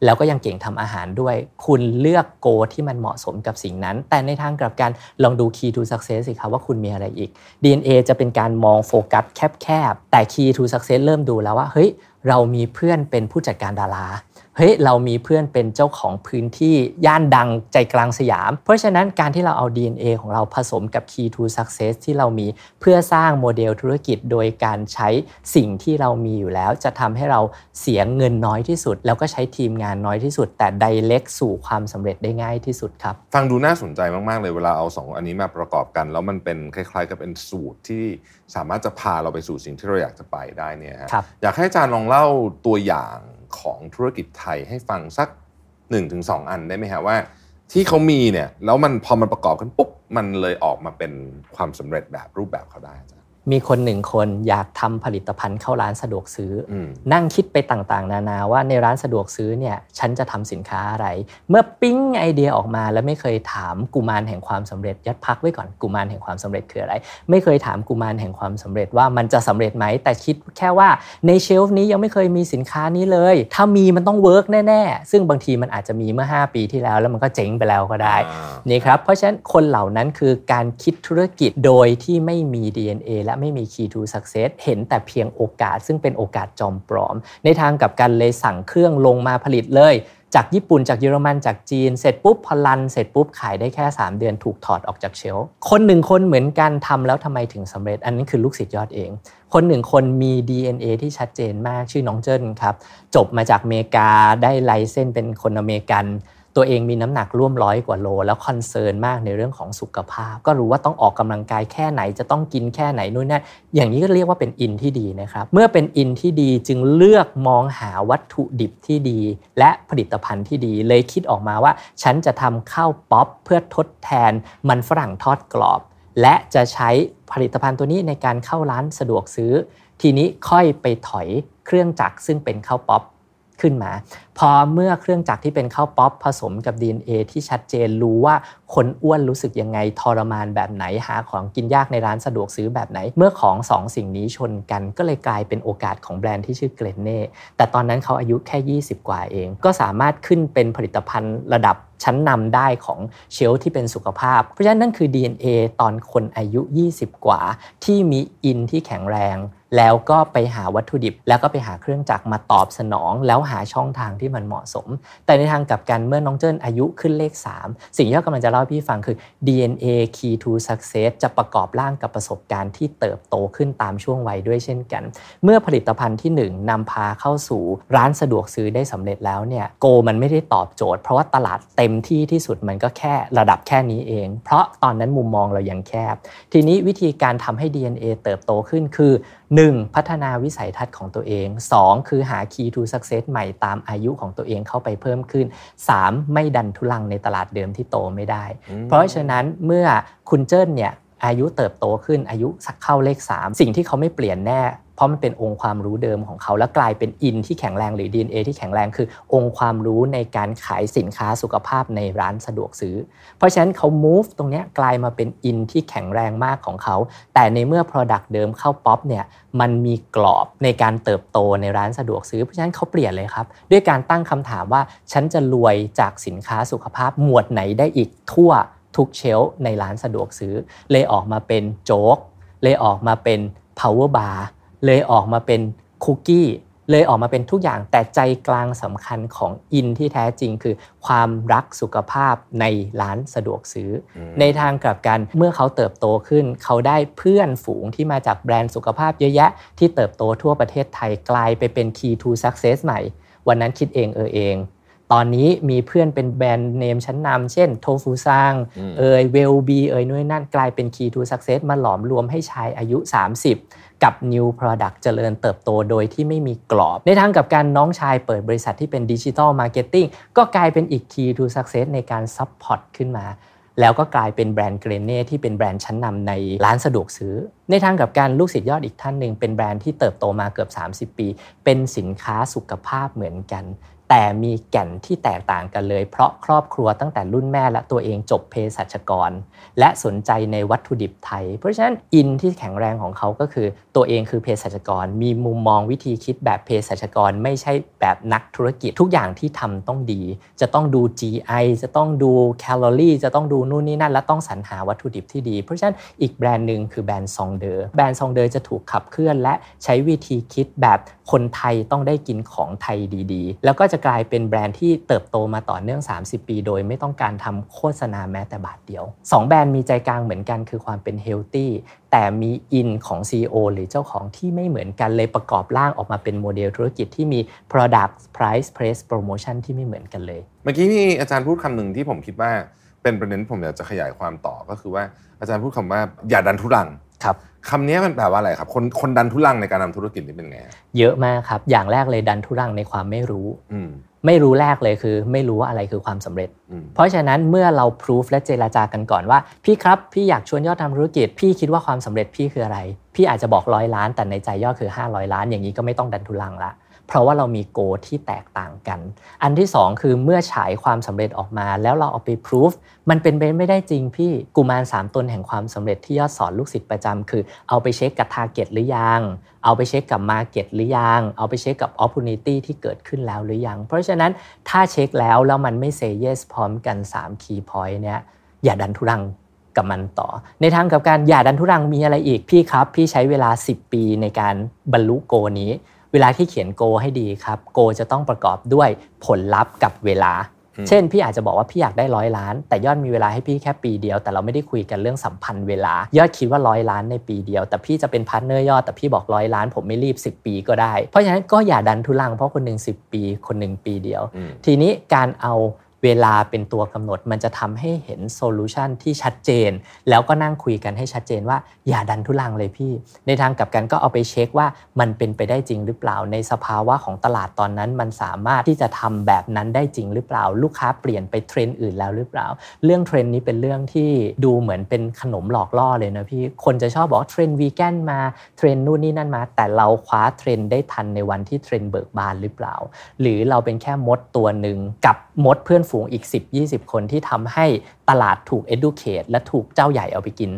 Speaker 1: แล้วก็ยังเก่งทำอาหารด้วย คุณเลือกโกที่มันเหมาะสมกับสิ่งนั้น แต่ในทางกลับกันลองดู key to success สิครับว่าคุณมีอะไรอีก DNA จะเป็นการมองโฟกัสแคบๆ แต่ key to success เริ่มดูแล้วว่าเฮ้ย เรามีเพื่อนเป็นผู้จัดการดาราเฮ้ยเรามีเพื่อนเป็นเจ้าของพื้นที่ย่านดังใจกลางสยาม เพราะฉะนั้นการที่เราเอา DNA ของเราผสมกับ Key to Success ที่เรามีเพื่อสร้างโมเดลธุรกิจโดยการใช้สิ่งที่เรามีอยู่แล้ว จะทำให้เราเสียเงินน้อยที่สุด แล้วก็ใช้ทีมงานน้อยที่สุดแ
Speaker 2: ต่ไดเล็กสู่ความสำเร็จได้ง่ายที่สุดครับ ฟังดูน่าสนใจมากๆเลย เวลาเอา 2 อันนี้มาประกอบกัน แล้วมันเป็นคล้ายๆ กับเป็นสูตรที่สามารถจะพาเราไปสู่สิ่งที่เราอยากจะไปได้เนี่ยฮะอยากให้อาจารย์ลองเล่าตัวอย่างของธุรกิจไทยให้ฟังสัก 1-2 อันได้ไหมฮะ ว่าที่เขามีเนี่ยแล้วมันพอมันประกอบกันปุ๊บ มันเลยออกมาเป็นความสำเร็จแบบรูปแบบเขาได้
Speaker 1: มีคนหนึ่งคนอยากทำผลิตภัณฑ์เข้าร้านสะดวกซื้อ นั่งคิดไปต่างๆ นานาว่าในร้านสะดวกซื้อเนี่ยฉันจะทำสินค้าอะไร เมื่อปิ๊งไอเดียออกมา แล้วไม่เคยถามกุมารแห่งความสำเร็จ ยัดพักไว้ก่อนกุมารแห่งความสำเร็จคืออะไร ไม่เคยถามกุมารแห่งความสำเร็จว่ามันจะสำเร็จไหมแต่คิดแค่ว่าในเชลฟ์นี้ยังไม่เคยมีสินค้านี้เลย ถ้ามีมันต้องเวิร์กแน่ๆซึ่งบางทีมันอาจจะมีเมื่อ 5 ปีที่แล้ว แล้วมันก็เจ๊งไปแล้วก็ได้นี่ครับเพราะฉะนั้นคนเหล่านั้นคือการคิดธุรกิจโดยที่ไม่มี DNA และไม่มี key to success เห็นแต่เพียงโอกาสซึ่งเป็นโอกาสจอมปลอม ในทางกับการเลยสั่งเครื่องลงมาผลิตเลย จากญี่ปุ่น จากเยอรมัน จากจีนเสร็จปุ๊บพอลัน เสร็จปุ๊บขายได้แค่ 3 เดือนถูกถอดออกจากเชลคนหนึ่งคนเหมือนกันทำแล้วทำไมถึงสำเร็จอันนี้คือลูกศิษย์ยอดเอง คนหนึ่งคนมี DNA ที่ชัดเจนมากชื่อน้องเจิ้นครับจบมาจากอเมริกาได้ไลเซนเป็นคนอเมริกันตัวเองมีน้ำหนักร่วมร้อยกว่าโลแล้วคอนเซิร์นมากในเรื่องของสุขภาพ ก็รู้ว่าต้องออกกำลังกายแค่ไหนจะต้องกินแค่ไหนนู่นนั่นอย่างนี้ก็เรียกว่าเป็นอินที่ดีนะครับ เมื่อเป็นอินที่ดีจึงเลือกมองหาวัตถุดิบที่ดี และผลิตภัณฑ์ที่ดีเลยคิดออกมาว่า ฉันจะทำข้าวป๊อปเพื่อทดแทนมันฝรั่งทอดกรอบ และจะใช้ผลิตภัณฑ์ตัวนี้ในการเข้าร้านสะดวกซื้อ ทีนี้ค่อยไปถอยเครื่องจักรซึ่งเป็นข้าวป๊อปขึ้นมา พอเมื่อเครื่องจักรที่เป็นข้าวป๊อปผสมกับ DNA ที่ชัดเจนรู้ว่าคนอ้วนรู้สึกยังไงทรมานแบบไหนหาของกินยากในร้านสะดวกซื้อแบบไหนเมื่อของ2สสิ่งนี้ชนกัน ก็เลยกลายเป็นโอกาสของแบรนด์ที่ชื่อเกรนเน่ แต่ตอนนั้นเขาอายุแค่ 20 กว่าเอง ก็สามารถขึ้นเป็นผลิตภัณฑ์ระดับชั้นนำได้ของเชลที่เป็นสุขภาพเพราะฉะนั้นนั่นคือ DNA ตอนคนอายุ 20 กว่าที่มีอินที่แข็งแรงแล้วก็ไปหาวัตถุดิบแล้วก็ไปหาเครื่องจักรมาตอบสนองแล้วหาช่องทางที่มันเหมาะสม แต่ในทางกลับกันเมื่อน้องเจิ้นอายุขึ้นเลข 3 สิ่งที่เรากำลังจะเล่าพี่ฟังคือ DNA key to success จะประกอบร่างกับประสบการณ์ที่เติบโตขึ้นตามช่วงวัยด้วยเช่นกัน เมื่อผลิตภัณฑ์ที่ 1 นำพาเข้าสู่ ร้านสะดวกซื้อได้สำเร็จแล้วเนี่ยโกมันไม่ได้ตอบโจทย์ เพราะว่าตลาดเต็มที่ที่สุดมันก็แค่ระดับแค่นี้เอง เพราะตอนนั้นมุมมองเรายังแคบทีนี้วิธีการทำให้ DNA เติบโตขึ้นคือ 1. พัฒนาวิสัยทัศน์ของตัวเอง 2. คือหา key to success ใหม่ตามอายุของตัวเองเข้าไปเพิ่มขึ้น 3. ไม่ดันทุลังในตลาดเดิมที่โตไม่ได้ เพราะฉะนั้นเมื่อคุณเจิ้นเนี่ยอายุเติบโตขึ้นอายุสักเข้าเลข 3 สิ่งที่เขาไม่เปลี่ยนแน่เพราะมันเป็นองค์ความรู้เดิมของเขาแล้วกลายเป็นอินที่แข็งแรงหรือ DNA ที่แข็งแรงคือองค์ความรู้ในการขายสินค้าสุขภาพในร้านสะดวกซื้อ เพราะฉะนั้นเขา move ตรงนี้กลายมาเป็นอินที่แข็งแรงมากของเขา แต่ในเมื่อ Product เดิมเข้าป๊อปเนี่ย มันมีกรอบในการเติบโตในร้านสะดวกซื้อ เพราะฉะนั้นเขาเปลี่ยนเลยครับ ด้วยการตั้งคำถามว่าฉันจะรวยจากสินค้าสุขภาพหมวดไหนได้อีกทั่วทุกเชลในร้านสะดวกซื้อ เลยออกมาเป็นโจ๊กเลยออกมาเป็น power bar เลยออกมาเป็นคุกกี้ เลยออกมาเป็นทุกอย่างแต่ใจกลางสำคัญของอินที่แท้จริงคือความรักสุขภาพในร้านสะดวกซื้อในทางกลับกัน เมื่อเขาเติบโตขึ้น เขาได้เพื่อนฝูงที่มาจากแบรนด์สุขภาพเยอะแยะ ที่เติบโตทั่วประเทศไทยกลายไปเป็น key to success ใหม่ วันนั้นคิดเองเออเอง ตอนนี้มีเพื่อนเป็นแบรนด์เนมชั้นนำเช่นโทฟูซังเอยเวลบีเอยนู่นนั่นกลายเป็น key to success มาหลอมรวมให้ชายอายุ 30กับ new product เจริญเติบโตโดยที่ไม่มีกรอบ ในทางกับการน้องชายเปิดบริษัทที่เป็นดิจิทัลมาร์เก็ตติ้งก็กลายเป็นอีก key to success ในการซับพอร์ตขึ้นมา แล้วก็กลายเป็นแบรนด์เกรเน่ที่เป็นแบรนด์ชั้นนำในร้านสะดวกซื้อ ในทางกับการลูกศิษย์ยอดอีกท่านหนึ่งเป็นแบรนด์ที่เติบโตมาเกือบ 30 ปี เป็นสินค้าสุขภาพเหมือนกันแต่มีแก่นที่แตกต่างกันเลยเพราะครอบครัวตั้งแต่รุ่นแม่และตัวเองจบเภสัชกร และสนใจในวัตถุดิบไทย เพราะฉะนั้นอินที่แข็งแรงของเขาก็คือตัวเองคือเภสัชกร มีมุมมองวิธีคิดแบบเภสัชกร ไม่ใช่แบบนักธุรกิจทุกอย่างที่ทำต้องดี จะต้องดู GI จะต้องดูแคลอรี่ จะต้องดูนู่นนี่นั่นและต้องสรรหาวัตถุดิบที่ดี เพราะฉะนั้นอีกแบรนด์หนึ่งคือแบรนด์ซองเดอร์แบรนด์ซองเดอร์จะถูกขับเคลื่อน และใช้วิธีคิดแบบคนไทยต้องได้กินของไทยดีๆ แล้วก็จะกลายเป็นแบรนด์ที่เติบโตมาต่อเนื่อง 30 ปีโดยไม่ต้องการทำโฆษณาแม้แต่บาทเดียว2แบรนด์มีใจกลางเหมือนกันคือความเป็นเฮลตี้แต่มีอินของ CEO หรือเจ้าของที่ไม่เหมือนกันเลยประกอบร่างออกมาเป็นโมเดลธุรกิจที่มี product price p l a c e promotion ที่ไม่เหมือนกันเล
Speaker 2: ย เมื่อกี้มีอาจารย์พูดคำหนึ่งที่ผมคิดว่าเป็นประเด็นผมอยากจะขยายความต่อก็คือว่าอาจารย์พูดคำว่าอย่าดันทุรังครับคำนี้มันแปลว่าอะไรครับ คนคนดันทุรังในการทำธุรกิจนี่เป็นไง
Speaker 1: เยอะมากครับอย่างแรกเลยดันทุรังในความไม่รู้ไม่รู้แรกเลยคือไม่รู้ว่าอะไรคือความสำเร็จ เพราะฉะนั้นเมื่อเราพิสูจและเจราจากันก่อนว่าพี่ครับพี่อยากชวนยอดทำาธุรกิจพี่คิดว่าความสำเร็จพี่คืออะไร พี่อาจจะบอกร้อยล้านแต่ในใจยอดคือ500 ล้าน อย่างนี้ก็ไม่ต้องดันทุลังละเพราะว่าเรามีโกที่แตกต่างกัน อันที่ 2 คือเมื่อฉายความสำเร็จออกมา แล้วเราเอาไปพิสูจมันเป็นไปไม่ได้จริงพี่กุมาร3ตนแห่งความสำเร็จที่ยอดสอนลูกศิษย์ประจำคือเอาไปเช็คกับทาร์เก็ตหรือยังเอาไปเช็คกับมาร์เก็ตหรือยังเอาไปเช็คกับออปปูนิตี้ที่เกิดขึ้นแล้วหรือยังเพราะฉะนั้นถ้าเช็คแล้วแล้วมันไม่เซเยสพร้อมกัน3คีย์พอยต์เนี้ยอย่าดันทุรังกับมันต่อ ในทางกับการอย่าดันทุรังมีอะไรอีกพี่ครับ พี่ใช้เวลา 10 ปีในการบรรลุโกนี้เวลาที่เขียนโกให้ดีครับ โกจะต้องประกอบด้วยผลลัพธ์กับเวลา เช่นพี่อาจจะบอกว่าพี่อยากได้ร้อยล้าน แต่ยอดมีเวลาให้พี่แค่ปีเดียว แต่เราไม่ได้คุยกันเรื่องสัมพันธ์เวลายอดคิดว่าร้อยล้านในปีเดียว แต่พี่จะเป็นพาร์ทเนอร์ยอดแต่พี่บอกร้อยล้านผมไม่รีบ 10 ปีก็ได้เพราะฉะนั้นก็อย่าดันทุลังเพราะคนหนึ่ง10 ปีคนหนึ่งปีเดียว ทีนี้การเอาเวลาเป็นตัวกำหนดมันจะทำให้เห็นโซลูชันที่ชัดเจน แล้วก็นั่งคุยกันให้ชัดเจนว่า อย่าดันทุลังเลยพี่ ในทางกลับกันก็เอาไปเช็คว่ามันเป็นไปได้จริงหรือเปล่าในสภาวะของตลาดตอนนั้นมันสามารถที่จะทำแบบนั้นได้จริงหรือเปล่า ลูกค้าเปลี่ยนไปเทรนด์อื่นแล้วหรือเปล่า เรื่องเทรนด์นี้เป็นเรื่องที่ดูเหมือนเป็นขนมหลอกล่อเลยนะพี่ คนจะชอบบอกเทรนด์วีแกนมาเทรนด์นู่นนี่นั่นมาแต่เราคว้าเทรนด์ได้ทันในวันที่เทรนด์เบิกบานหรือเปล่าหรือเราเป็นแค่มดตัวหนึ่งกับมดเพื่อนฝูงอีก 10-20 คนที่ทำให้ตลาดถูก educate และถูกเจ้าใหญ่เอาไปกิน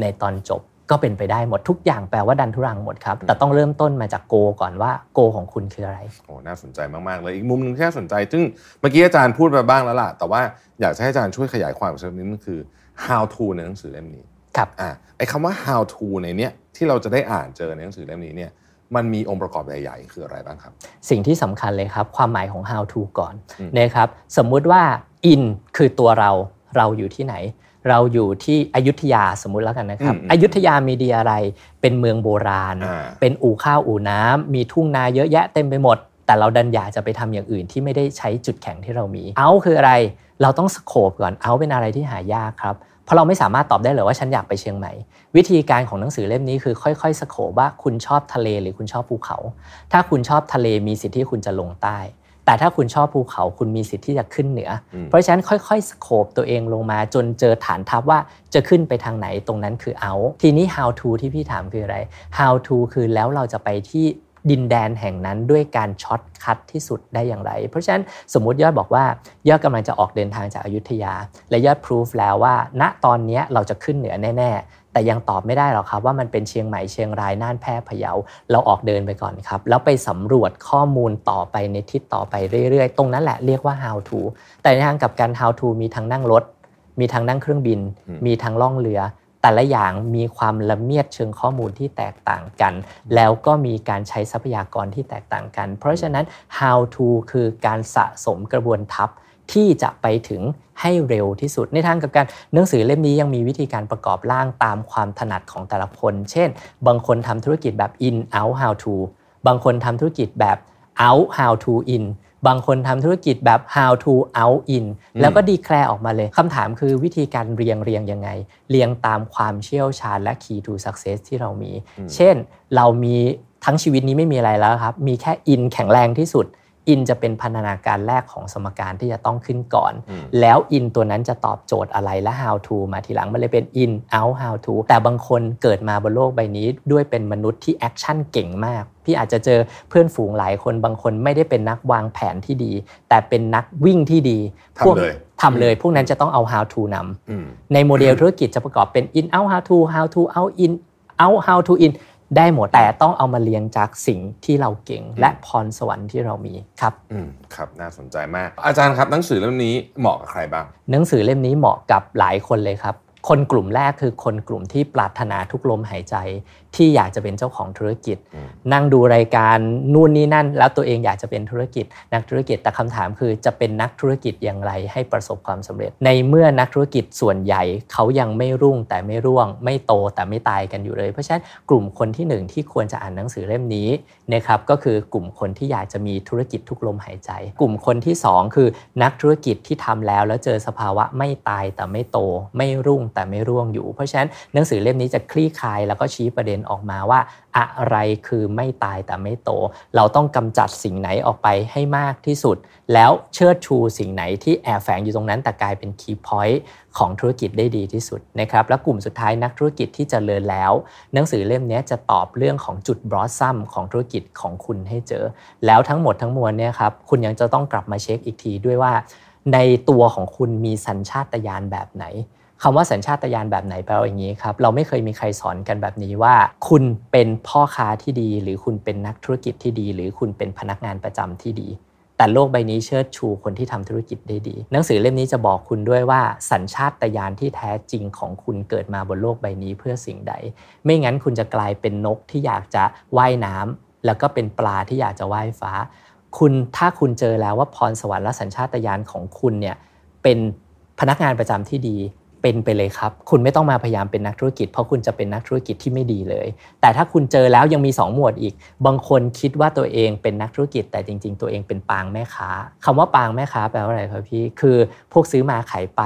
Speaker 1: ในตอนจบ ก็เป็นไปได้หมดทุกอย่างแปลว่าดันทุรังหมดครับ แต่ต้องเริ่มต้นมาจากโก
Speaker 2: ก่อนว่าโกของคุณคืออะไรโอ้น่าสนใจมากๆเลยอีกมุมนึงที่น่าสนใจ ซึ่งเมื่อกี้อาจารย์พูดไปบ้างแล้วล่ะ แต่ว่าอยากให้อาจารย์ช่วยขยายความสักนิดนึงคือ how to ในหนังสือเล่มนี้ครับอ่าไอ้คำว่า how to ในเนี้ยที่เราจะได้อ่านเจอในหนังสือเล่มนี้เนี่ยมันมีองค์ประกอบใหญ่ๆ คืออะไรบ้างครับ
Speaker 1: สิ่งที่สำคัญเลยครับ ความหมายของ how to ก่อนนะครับ สมมุติว่า in คือตัวเราเราอยู่ที่ไหน เราอยู่ที่อยุธยาสมมุติแล้วกันนะครับ อยุธยามีดีอะไรเป็นเมืองโบราณ เป็นอู่ข้าวอู่น้ำมีทุ่งนาเยอะแยะเต็มไปหมด แต่เราดันอยากจะไปทำอย่างอื่นที่ไม่ได้ใช้จุดแข็งที่เรามีเอาคืออะไร เราต้องสโคปก่อนเอาเป็นอะไรที่หายากครับเพราะเราไม่สามารถตอบได้เลยว่าฉันอยากไปเชียงใหม่ วิธีการของหนังสือเล่มนี้คือค่อย ๆสโคบว่าคุณชอบทะเลหรือคุณชอบภูเขา ถ้าคุณชอบทะเลมีสิทธิ์ที่คุณจะลงใต้ แต่ถ้าคุณชอบภูเขาคุณมีสิทธิ์ที่จะขึ้นเหนือ เพราะฉะนั้นค่อย ๆสโคบตัวเองลงมา จนเจอฐานทัพว่าจะขึ้นไปทางไหนตรงนั้นคือเอา ทีนี้ how to ที่พี่ถามคืออะไร how to คือแล้วเราจะไปที่ดินแดนแห่งนั้นด้วยการช็อตคัดที่สุดได้อย่างไร เพราะฉะนั้นสมมุติยอดบอกว่า ยอดกำลังจะออกเดินทางจากอายุทยา และยอดพิสูจแล้วว่า ณตอนนี้เราจะขึ้นเหนือแน่ ๆ แต่ยังตอบไม่ได้หรอกครับว่ามันเป็นเชียงใหม่เชียงรายน่านแพร่พะเยา เราออกเดินไปก่อนครับแล้วไปสำรวจข้อมูลต่อไปในทิศต่อไปเรื่อยๆ ตรงนั้นแหละเรียกว่า how to แต่ในทางกับการ how to มีทั้งนั่งรถ มีทั้งนั่งเครื่องบิน มีทั้งล่องเรือแต่ละอย่างมีความละเมียดเชิงข้อมูลที่แตกต่างกัน แล้วก็มีการใช้ทรัพยากรที่แตกต่างกัน เพราะฉะนั้น how to คือการสะสมกระบวนทัพ ที่จะไปถึงให้เร็วที่สุด ในทางกับการหนังสือเล่มนี้ยังมีวิธีการประกอบร่างตามความถนัดของแต่ละคน เช่น บางคนทำธุรกิจแบบ in out how to บางคนทำธุรกิจแบบ out how to in บางคนทำธุรกิจแบบ how to out in แล้วก็ดีแคลร์ออกมาเลย คำถามคือวิธีการเรียงเรียงยังไง เรียงตามความเชี่ยวชาญและ key to success ที่เรามี เช่น เรามีทั้งชีวิตนี้ไม่มีอะไรแล้วครับ มีแค่อินแข็งแรงที่สุดอินจะเป็นพันธนาการแรกของสมการที่จะต้องขึ้นก่อน แล้วอินตัวนั้นจะตอบโจทย์อะไรและ how to มาทีหลังมันเลยเป็น in out how to แต่บางคนเกิดมาบนโลกใบนี้ด้วยเป็นมนุษย์ที่แอคชั่นเก่งมากพี่อาจจะเจอเพื่อนฝูงหลายคนบางคนไม่ได้เป็นนักวางแผนที่ดี แต่เป็นนักวิ่งที่ดีทำเลยทำเลยพวกนั้นจะต้องเอา how to นำในโมเดลธุรกิจจะประกอบเป็น in out how to how to out in out how to in ได้หมดแต่ต้องเอามาเรียงจากสิ่งที่เราเก่ง และพรสวรรค์ที่เรามีครับอืมครับน่าสนใจมาก อาจารย์ครั
Speaker 2: บหนังสือเล่มนี้เหมาะกับใครบ้าง
Speaker 1: หนังสือเล่มนี้เหมาะกับหลายคนเลยครับ คนกลุ่มแรกคือคนกลุ่มที่ปรารถนาทุกลมหายใจที่อยากจะเป็นเจ้าของธุรกิจ นั่งดูรายการนู่นนี่นั่น แล้วตัวเองอยากจะเป็นธุรกิจ นักธุรกิจแต่คำถามคือจะเป็นนักธุรกิจอย่างไรให้ประสบความสำเร็จ ในเมื่อนักธุรกิจส่วนใหญ่ เขายังไม่รุ่งแต่ไม่ร่วง ไม่โตแต่ไม่ตายกันอยู่เลยเพราะฉะนั้นกลุ่มคนที่หนึ่งที่ควรจะอ่านหนังสือเล่มนี้นะครับก็คือกลุ่มคนที่อยากจะมีธุรกิจทุกลมหายใจ กลุ่มคนที่ 2 คือนักธุรกิจที่ทำแล้ว แล้วเจอสภาวะไม่ตายแต่ไม่โต ไม่รุ่งแต่ไม่ร่วงอยู่เพราะฉะนั้นหนังสือเล่มนี้จะคลี่คลายแล้วก็ชี้ประเด็นนออกมาว่า อะไรคือไม่ตายแต่ไม่โต เราต้องกำจัดสิ่งไหนออกไปให้มากที่สุด แล้วเชิดชูสิ่งไหนที่แอบแฝงอยู่ตรงนั้นแต่กลายเป็นคีย์พอยต์ของธุรกิจได้ดีที่สุดนะครับและกลุ่มสุดท้ายนักธุรกิจที่จเจริญแล้ว หนังสือเล่มนี้จะตอบเรื่องของจุดบรอสซัมของธุรกิจของคุณให้เจอ แล้วทั้งหมดทั้งมวลเนี่ยครับคุณยังจะต้องกลับมาเช็คอีกทีด้วยว่า ในตัวของคุณมีสัญชาตญาณแบบไหนคำว่าสัญชาตญาณแบบไหนแปลว่าอย่างนี้ครับ เราไม่เคยมีใครสอนกันแบบนี้ว่า คุณเป็นพ่อค้าที่ดี หรือคุณเป็นนักธุรกิจที่ดี หรือคุณเป็นพนักงานประจำที่ดี แต่โลกใบนี้เชิดชูคนที่ทำธุรกิจได้ดี หนังสือเล่มนี้จะบอกคุณด้วยว่า สัญชาตญาณที่แท้จริงของคุณเกิดมาบนโลกใบนี้เพื่อสิ่งใด ไม่งั้นคุณจะกลายเป็นนกที่อยากจะว่ายน้ำ แล้วก็เป็นปลาที่อยากจะว่ายฟ้า คุณถ้าคุณเจอแล้วว่าพรสวรรค์และสัญชาตญาณของคุณเนี่ยเป็นพนักงานประจำที่ดีเป็นไปเลยครับ คุณไม่ต้องมาพยายามเป็นนักธุรกิจเพราะคุณจะเป็นนักธุรกิจที่ไม่ดีเลย แต่ถ้าคุณเจอแล้วยังมี 2 หมวดอีก บางคนคิดว่าตัวเองเป็นนักธุรกิจ แต่จริง ๆ ตัวเองเป็นปางแม่ค้าคำว่าปางแม่ค้าแปลว่าอะไรครับพี่ คือ พวกซื้อมาขายไป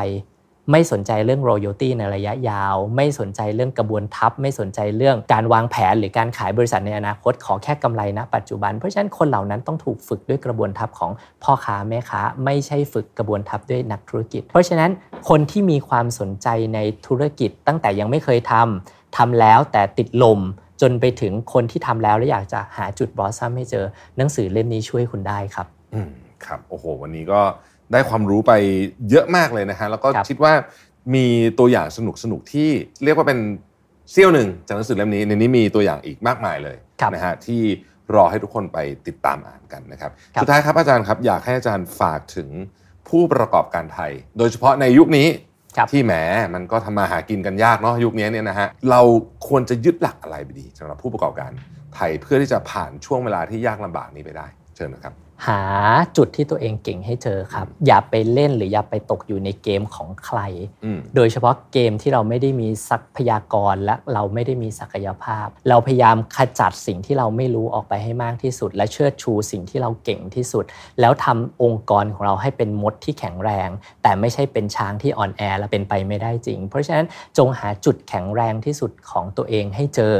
Speaker 1: ไม่สนใจเรื่องรอยตี้ในระยะยาว ไม่สนใจเรื่องกระบวนทัพ ไม่สนใจเรื่องการวางแผนหรือการขายบริษัทในอนาคตขอแค่กำไรณปัจจุบันเพราะฉะนั้นคนเหล่านั้นต้องถูกฝึกด้วยกระบวนทัพของพ่อค้าแม่ค้าไม่ใช่ฝึกกระบวนทัพด้วยนักธุรกิจ เพราะฉะนั้นคนที่มีความสนใจในธุรกิจตั้งแต่ยังไม่เคยทำทำแล้ว แต่ติดลมจนไปถึงคนที่ทำแล้วและอยากจะหาจุดบอสซัมให้เจอหนังสือเล่มนี้ช่วยคุณได้ครับ
Speaker 2: อืมครับโอ้โห วันนี้ก็ได้ความรู้ไปเยอะมากเลยนะฮะ แล้วก็คิดว่ามีตัวอย่างสนุกสนุกที่เรียกว่าเป็นเซี่ยวหนึ่ง จากหนังสือเล่มนี้ ในนี้มีตัวอย่างอีกมากมายเลยนะฮะที่รอให้ทุกคนไปติดตามอ่านกันนะครับรบสุดท้ายครับอาจารย์ครับอยากให้อาจารย์ฝากถึงผู้ประกอบการไทย โดยเฉพาะในยุคนี้ที่แหมมันก็ทำมาหากินกันยากเนาะยุคนี้เนี่ยนะฮะเราควรจะยึดหลักอะไรไปดีสำหรับผู้ประกอบการไทยเพื่อที่จะผ่านช่วงเวลาที่ยากลำบากนี้ไปได้เชิญนะครับ
Speaker 1: หาจุดที่ตัวเองเก่งให้เจอครับ อย่าไปเล่นหรืออย่าไปตกอยู่ในเกมของใคร โดยเฉพาะเกมที่เราไม่ได้มีทรัพยากรและเราไม่ได้มีศักยภาพ เราพยายามขจัดสิ่งที่เราไม่รู้ออกไปให้มากที่สุด และเชิดชูสิ่งที่เราเก่งที่สุด แล้วทำองค์กรของเราให้เป็นมดที่แข็งแรง แต่ไม่ใช่เป็นช้างที่อ่อนแอและเป็นไปไม่ได้จริง เพราะฉะนั้นจงหาจุดแข็งแรงที่สุดของตัวเองให้เจอ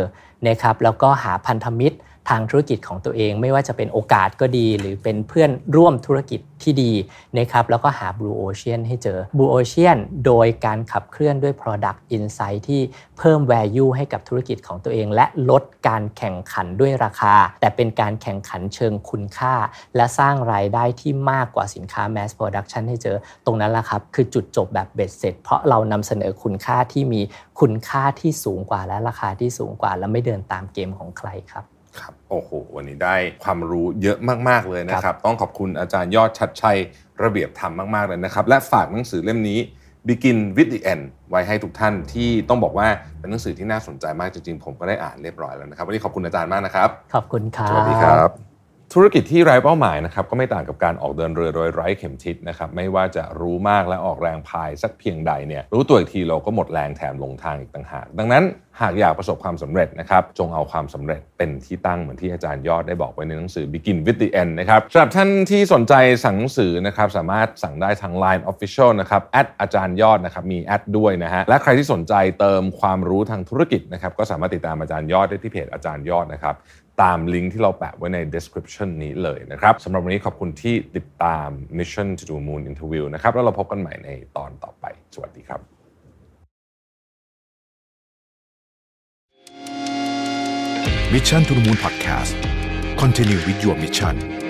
Speaker 1: นะครับแล้วก็หาพันธมิตรทางธุรกิจของตัวเองไม่ว่าจะเป็นโอกาสก็ดี หรือเป็นเพื่อนร่วมธุรกิจที่ดีนะครับแล้วก็หา Blue Ocean ให้เจอ Blue Ocean โดยการขับเคลื่อนด้วย Product Insight ที่เพิ่ม Value ให้กับธุรกิจของตัวเอง และลดการแข่งขันด้วยราคา แต่เป็นการแข่งขันเชิงคุณค่า และสร้างรายได้ที่มากกว่าสินค้า Mass Production ให้เจอ ตรงนั้นละครับคือจุดจบแบบเบ็ดเสร็จ เพราะเรานำเสนอคุณค่าที่มีคุณค่าที่สูงกว่าและราคาที่สูงกว่า และไม่เดินตามเกมของใครครับ
Speaker 2: ครับโอ้โห วันนี้ได้ความรู้เยอะมากๆเลยนะครับ ต้องขอบคุณอาจารย์ยอดชัดชัยระเบียบธรรมมากๆเลยนะครับและฝากหนังสือเล่มนี้ Begin with the End ไว้ให้ทุกท่านที่ต้องบอกว่าเป็นหนังสือที่น่าสนใจมากจริงๆ ผมก็ได้อ่านเรียบร้อยแล้วนะครับวันนี้ขอบคุณอาจารย์มากนะครับขอบคุณครับสวัสดีครับธุรกิจที่ไร้เป้าหมายนะครับก็ไม่ต่างกับการออกเดินเรือโดยไร้เข็มทิศนะครับไม่ว่าจะรู้มากและออกแรงพายสักเพียงใดเนี่ยรู้ตัวอีกทีเราก็หมดแรงแถมลงทางอีกต่างหาก ดังนั้นหากอยากประสบความสำเร็จนะครับจงเอาความสำเร็จเป็นที่ตั้งเหมือนที่อาจารย์ยอดได้บอกไว้ในหนังสือ Begin with the End นะครับสำหรับท่านที่สนใจสั่งหนังสือนะครับสามารถสั่งได้ทาง Line Official นะครับอาจารย์ยอดนะครับมีแอดด้วยนะฮะและใครที่สนใจเติมความรู้ทางธุรกิจนะครับ ก็สามารถติดตามอาจารย์ยอดได้ที่เพจอาจารย์ยอดนะครับตามลิงก์ที่เราแปะไว้ใน description นี้เลยนะครับสำหรับวันนี้ขอบคุณที่ติดตาม Mission to the Moon Interview นะครับ แล้วเราพบกันใหม่ในตอนต่อไป สวัสดีครับ Mission to the Moon Podcast Continue with your mission